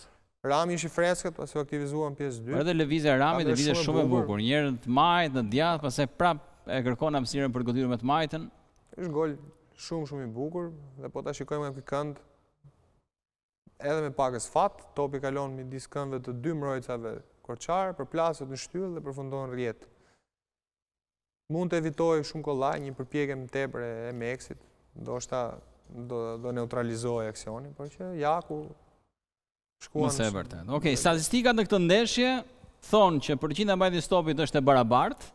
Rami është i freskët, pasi u aktivizuan pjesë 2. Edhe lëvizja e Ramit është shumë e bukur, një të majtë, në pas pastaj prapë e kërkon hapësirën për me të majtën është gol, shumë shumë i bukur dhe po ta shikojmë nga ky kënd edhe me pakës fat, topi kalon disë këmbëve të dy mbrojtësave Korçar, përplaset në shtyllë dhe përfundon rrjet. Mund të evitohej shumë kollaj, një përpjekje më tepër e meksit, ndoshta do do neutralizojë aksionin, por që ja ku shkuan. Është vërtet. Okej, statistikat në këtë ndeshje thonë që përqindja mbajtjes topit është e barabartë,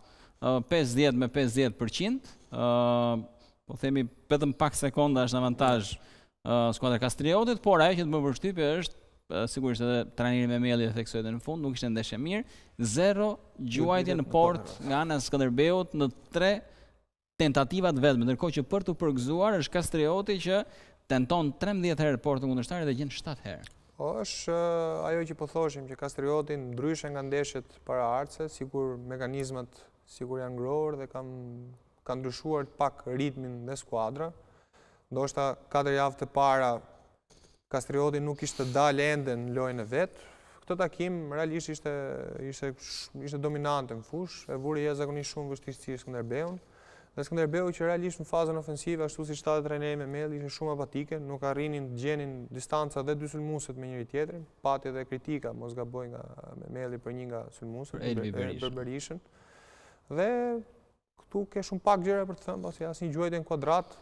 50 me 50%. ë po themi vetëm pak sekonda është avantazh uh, skuadra Kastriotit, por ajo që të më vështypë është uh, sigurisht edhe trajneri me Melli theksoi edhe në fund, nuk ishte ndeshje mirë. zero gjuajtje në port nga ana e Skënderbeut në 3 tentativat vetëm, ndërkohë që për të përgëzuar është Kastrioti që tenton 13 herë portën kundërshtare dhe gjen 7 herë. O po, është uh, ajo që po thoshim që Kastrioti ndryshe nga ndeshjet paraardhse, sikur mekanizmat sikur janë dhe kanë ka ndryshuar pak ritmin dhe skuadra. Ndoshta, 4 javë të para, Kastrioti nuk ishte dalë ende në lojnë e vetë. Këtë takim, realisht, ishte, ishte, ishte dominante në fush, e vuri e shumë vështisë që Skanderbeun. Dhe Skanderbeu që realisht në fazën ofensive, ashtu si 7 trenej me mellë, ishte shumë apatike, nuk arrinin të gjenin distanca dhe dy sulmuset me njëri tjetërin, pati dhe kritika, mos gaboj nga me për një nga sulmuset, për Elbi Berishën. Dhe këtu ke shumë pak gjere për të thëmë, pasi po asë një gjuajt e në kuadrat.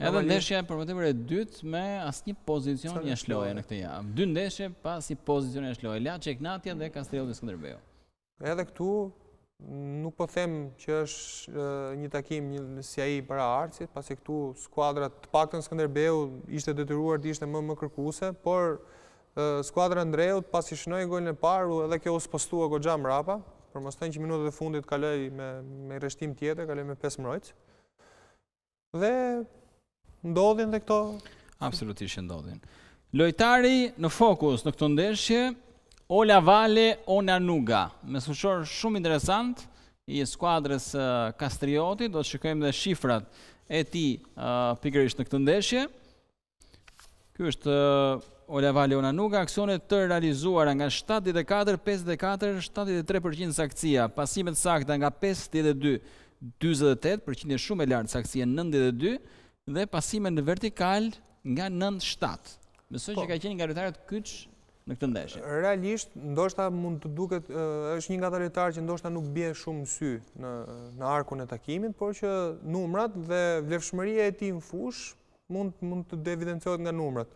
Edhe ndeshja për më e dytë me asë një pozicion një shloje në këtë jam. Dy ndeshje pas i pozicion një shloje, la Qeknatja dhe Kastrijo dhe Skëndërbejo. Edhe këtu nuk po them që është një takim një ai para arcit, pasi këtu skuadra të pak të në ishte detyruar të ishte më më kërkuse, por skuadra Ndrejo pasi pas i gojnë e paru edhe kjo së postua go për mos tani që minutat e fundit kaloj me me rreshtim tjetër, kaloj me pesë mrojtës, Dhe ndodhin dhe këto absolutisht që ndodhin. Lojtari në fokus në këtë ndeshje, Ola Vale Ona Nuga, me sushor shumë interesant i skuadrës Kastrioti, do të shikojmë dhe shifrat e tij pikërisht në këtë ndeshje. Ky është Oleva Leona Nuga, aksionet të realizuara nga 74-54-73% sakcija, pasimet sakta nga 52-28%, shumë e lartë sakcija 92%, dhe pasimet në vertikal nga 97%. Mësoj që po. ka qenë nga rritarët kyç në këtë ndeshje. Realisht, ndoshta mund të duket, është një nga rritarë që ndoshta nuk bje shumë sy në arkun e takimit, por që numrat dhe vlefshmëria e ti në fush mund të devidencojt nga numrat.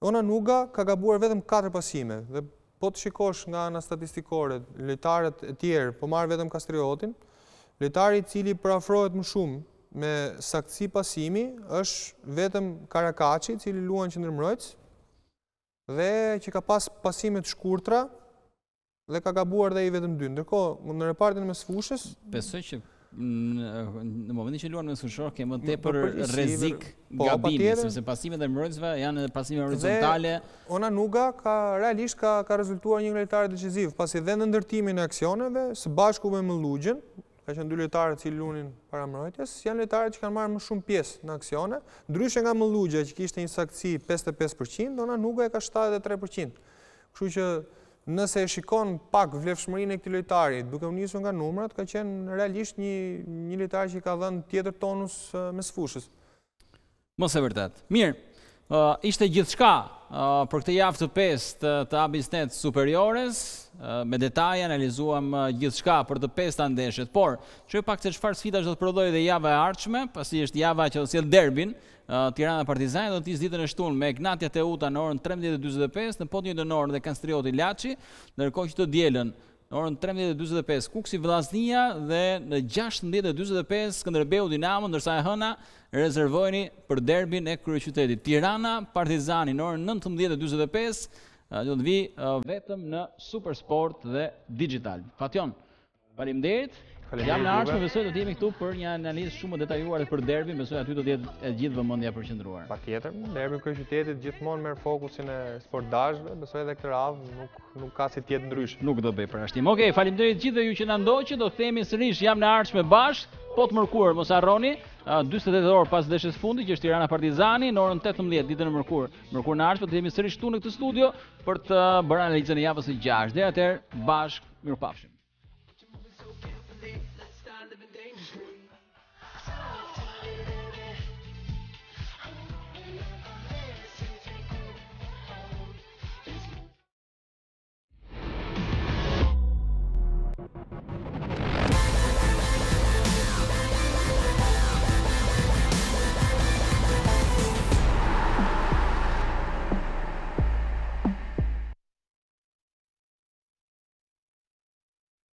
Ona Nuga ka gabuar vetëm 4 pasime dhe po të shikosh nga ana statistikore, lojtarët e tjerë po marr vetëm Kastriotin. Lojtari i cili prafrohet më shumë me saktësi pasimi është vetëm Karakaçi, i cili luan qendërmbrojtës dhe që ka pas pasime të shkurtra dhe ka gabuar dhe i vetëm dy. Ndërkohë, në repartin e mesfushës, besoj që në momentin që luan me Sushor kemë të tepër po rrezik po, gabimi, sepse pasimet e mbrojtësve janë edhe pasime horizontale. Ona Nuga ka realisht ka ka rezultuar një lojtar decisiv, pasi dhe në ndërtimin e aksioneve së bashku me Mulluxhin, ka qenë dy lojtarë që luanin para mbrojtjes, janë lojtarët që kanë marrë më shumë pjesë në aksione, ndryshe nga Mulluxha që kishte një saktësi 55%, Ona Nuga e ka 73%. Kështu që Nëse e shikon pak vlefshmërinë e këtij lojtari, duke u nisur nga numrat, ka qenë realisht një një lojtar që ka dhënë tjetër tonus mes fushës. Mos e vërtet. Mirë. ishte gjithçka shka për këtë javë të pestë të, Abisnet Superiores, me detaj analizuam gjithë gjithçka për të pesta ndeshjet, por çoj pak se qëfar sfidash do të prodhojë dhe java e ardhshme, pasi është java që sjell derbin, Tirana Partizani do të nis ditën e shtunë me Gnatia Teuta në orën 13:45, në po të dhe Kanstrioti Laçi, ndërkohë që të dielën në orën 13:45 Kuksi Vllaznia dhe në 16:45 Skënderbeu Dinamo, ndërsa e hëna rezervojeni për derbin e kryeqytetit. Tirana Partizani në orën 19:45 do të vi vetëm në Supersport dhe Digital. Fatjon. Faleminderit. Jam në arsye besoj do të këtu për një analizë shumë më detajuar për derbin, besoj aty do të jetë e gjithë vëmendja përqendruar. Patjetër, derbi i qytetit gjithmonë merr fokusin e sportdashëve, besoj edhe këtë radhë nuk nuk ka si të jetë ndryshe. Nuk do bëj parashtim. Okej, okay, gjithë dhe ju që na ndoqët, do themi sërish jam në arsye bashkë, po të mërkur mos harroni 48 orë pas ndeshjes fundi që është Tirana Partizani në orën 18 ditën e mërkur. Mërkur në arsye do të jemi sërish këtu në këtë studio për të bërë analizën e javës së 6. Deri atëherë, bashkë, mirupafshim.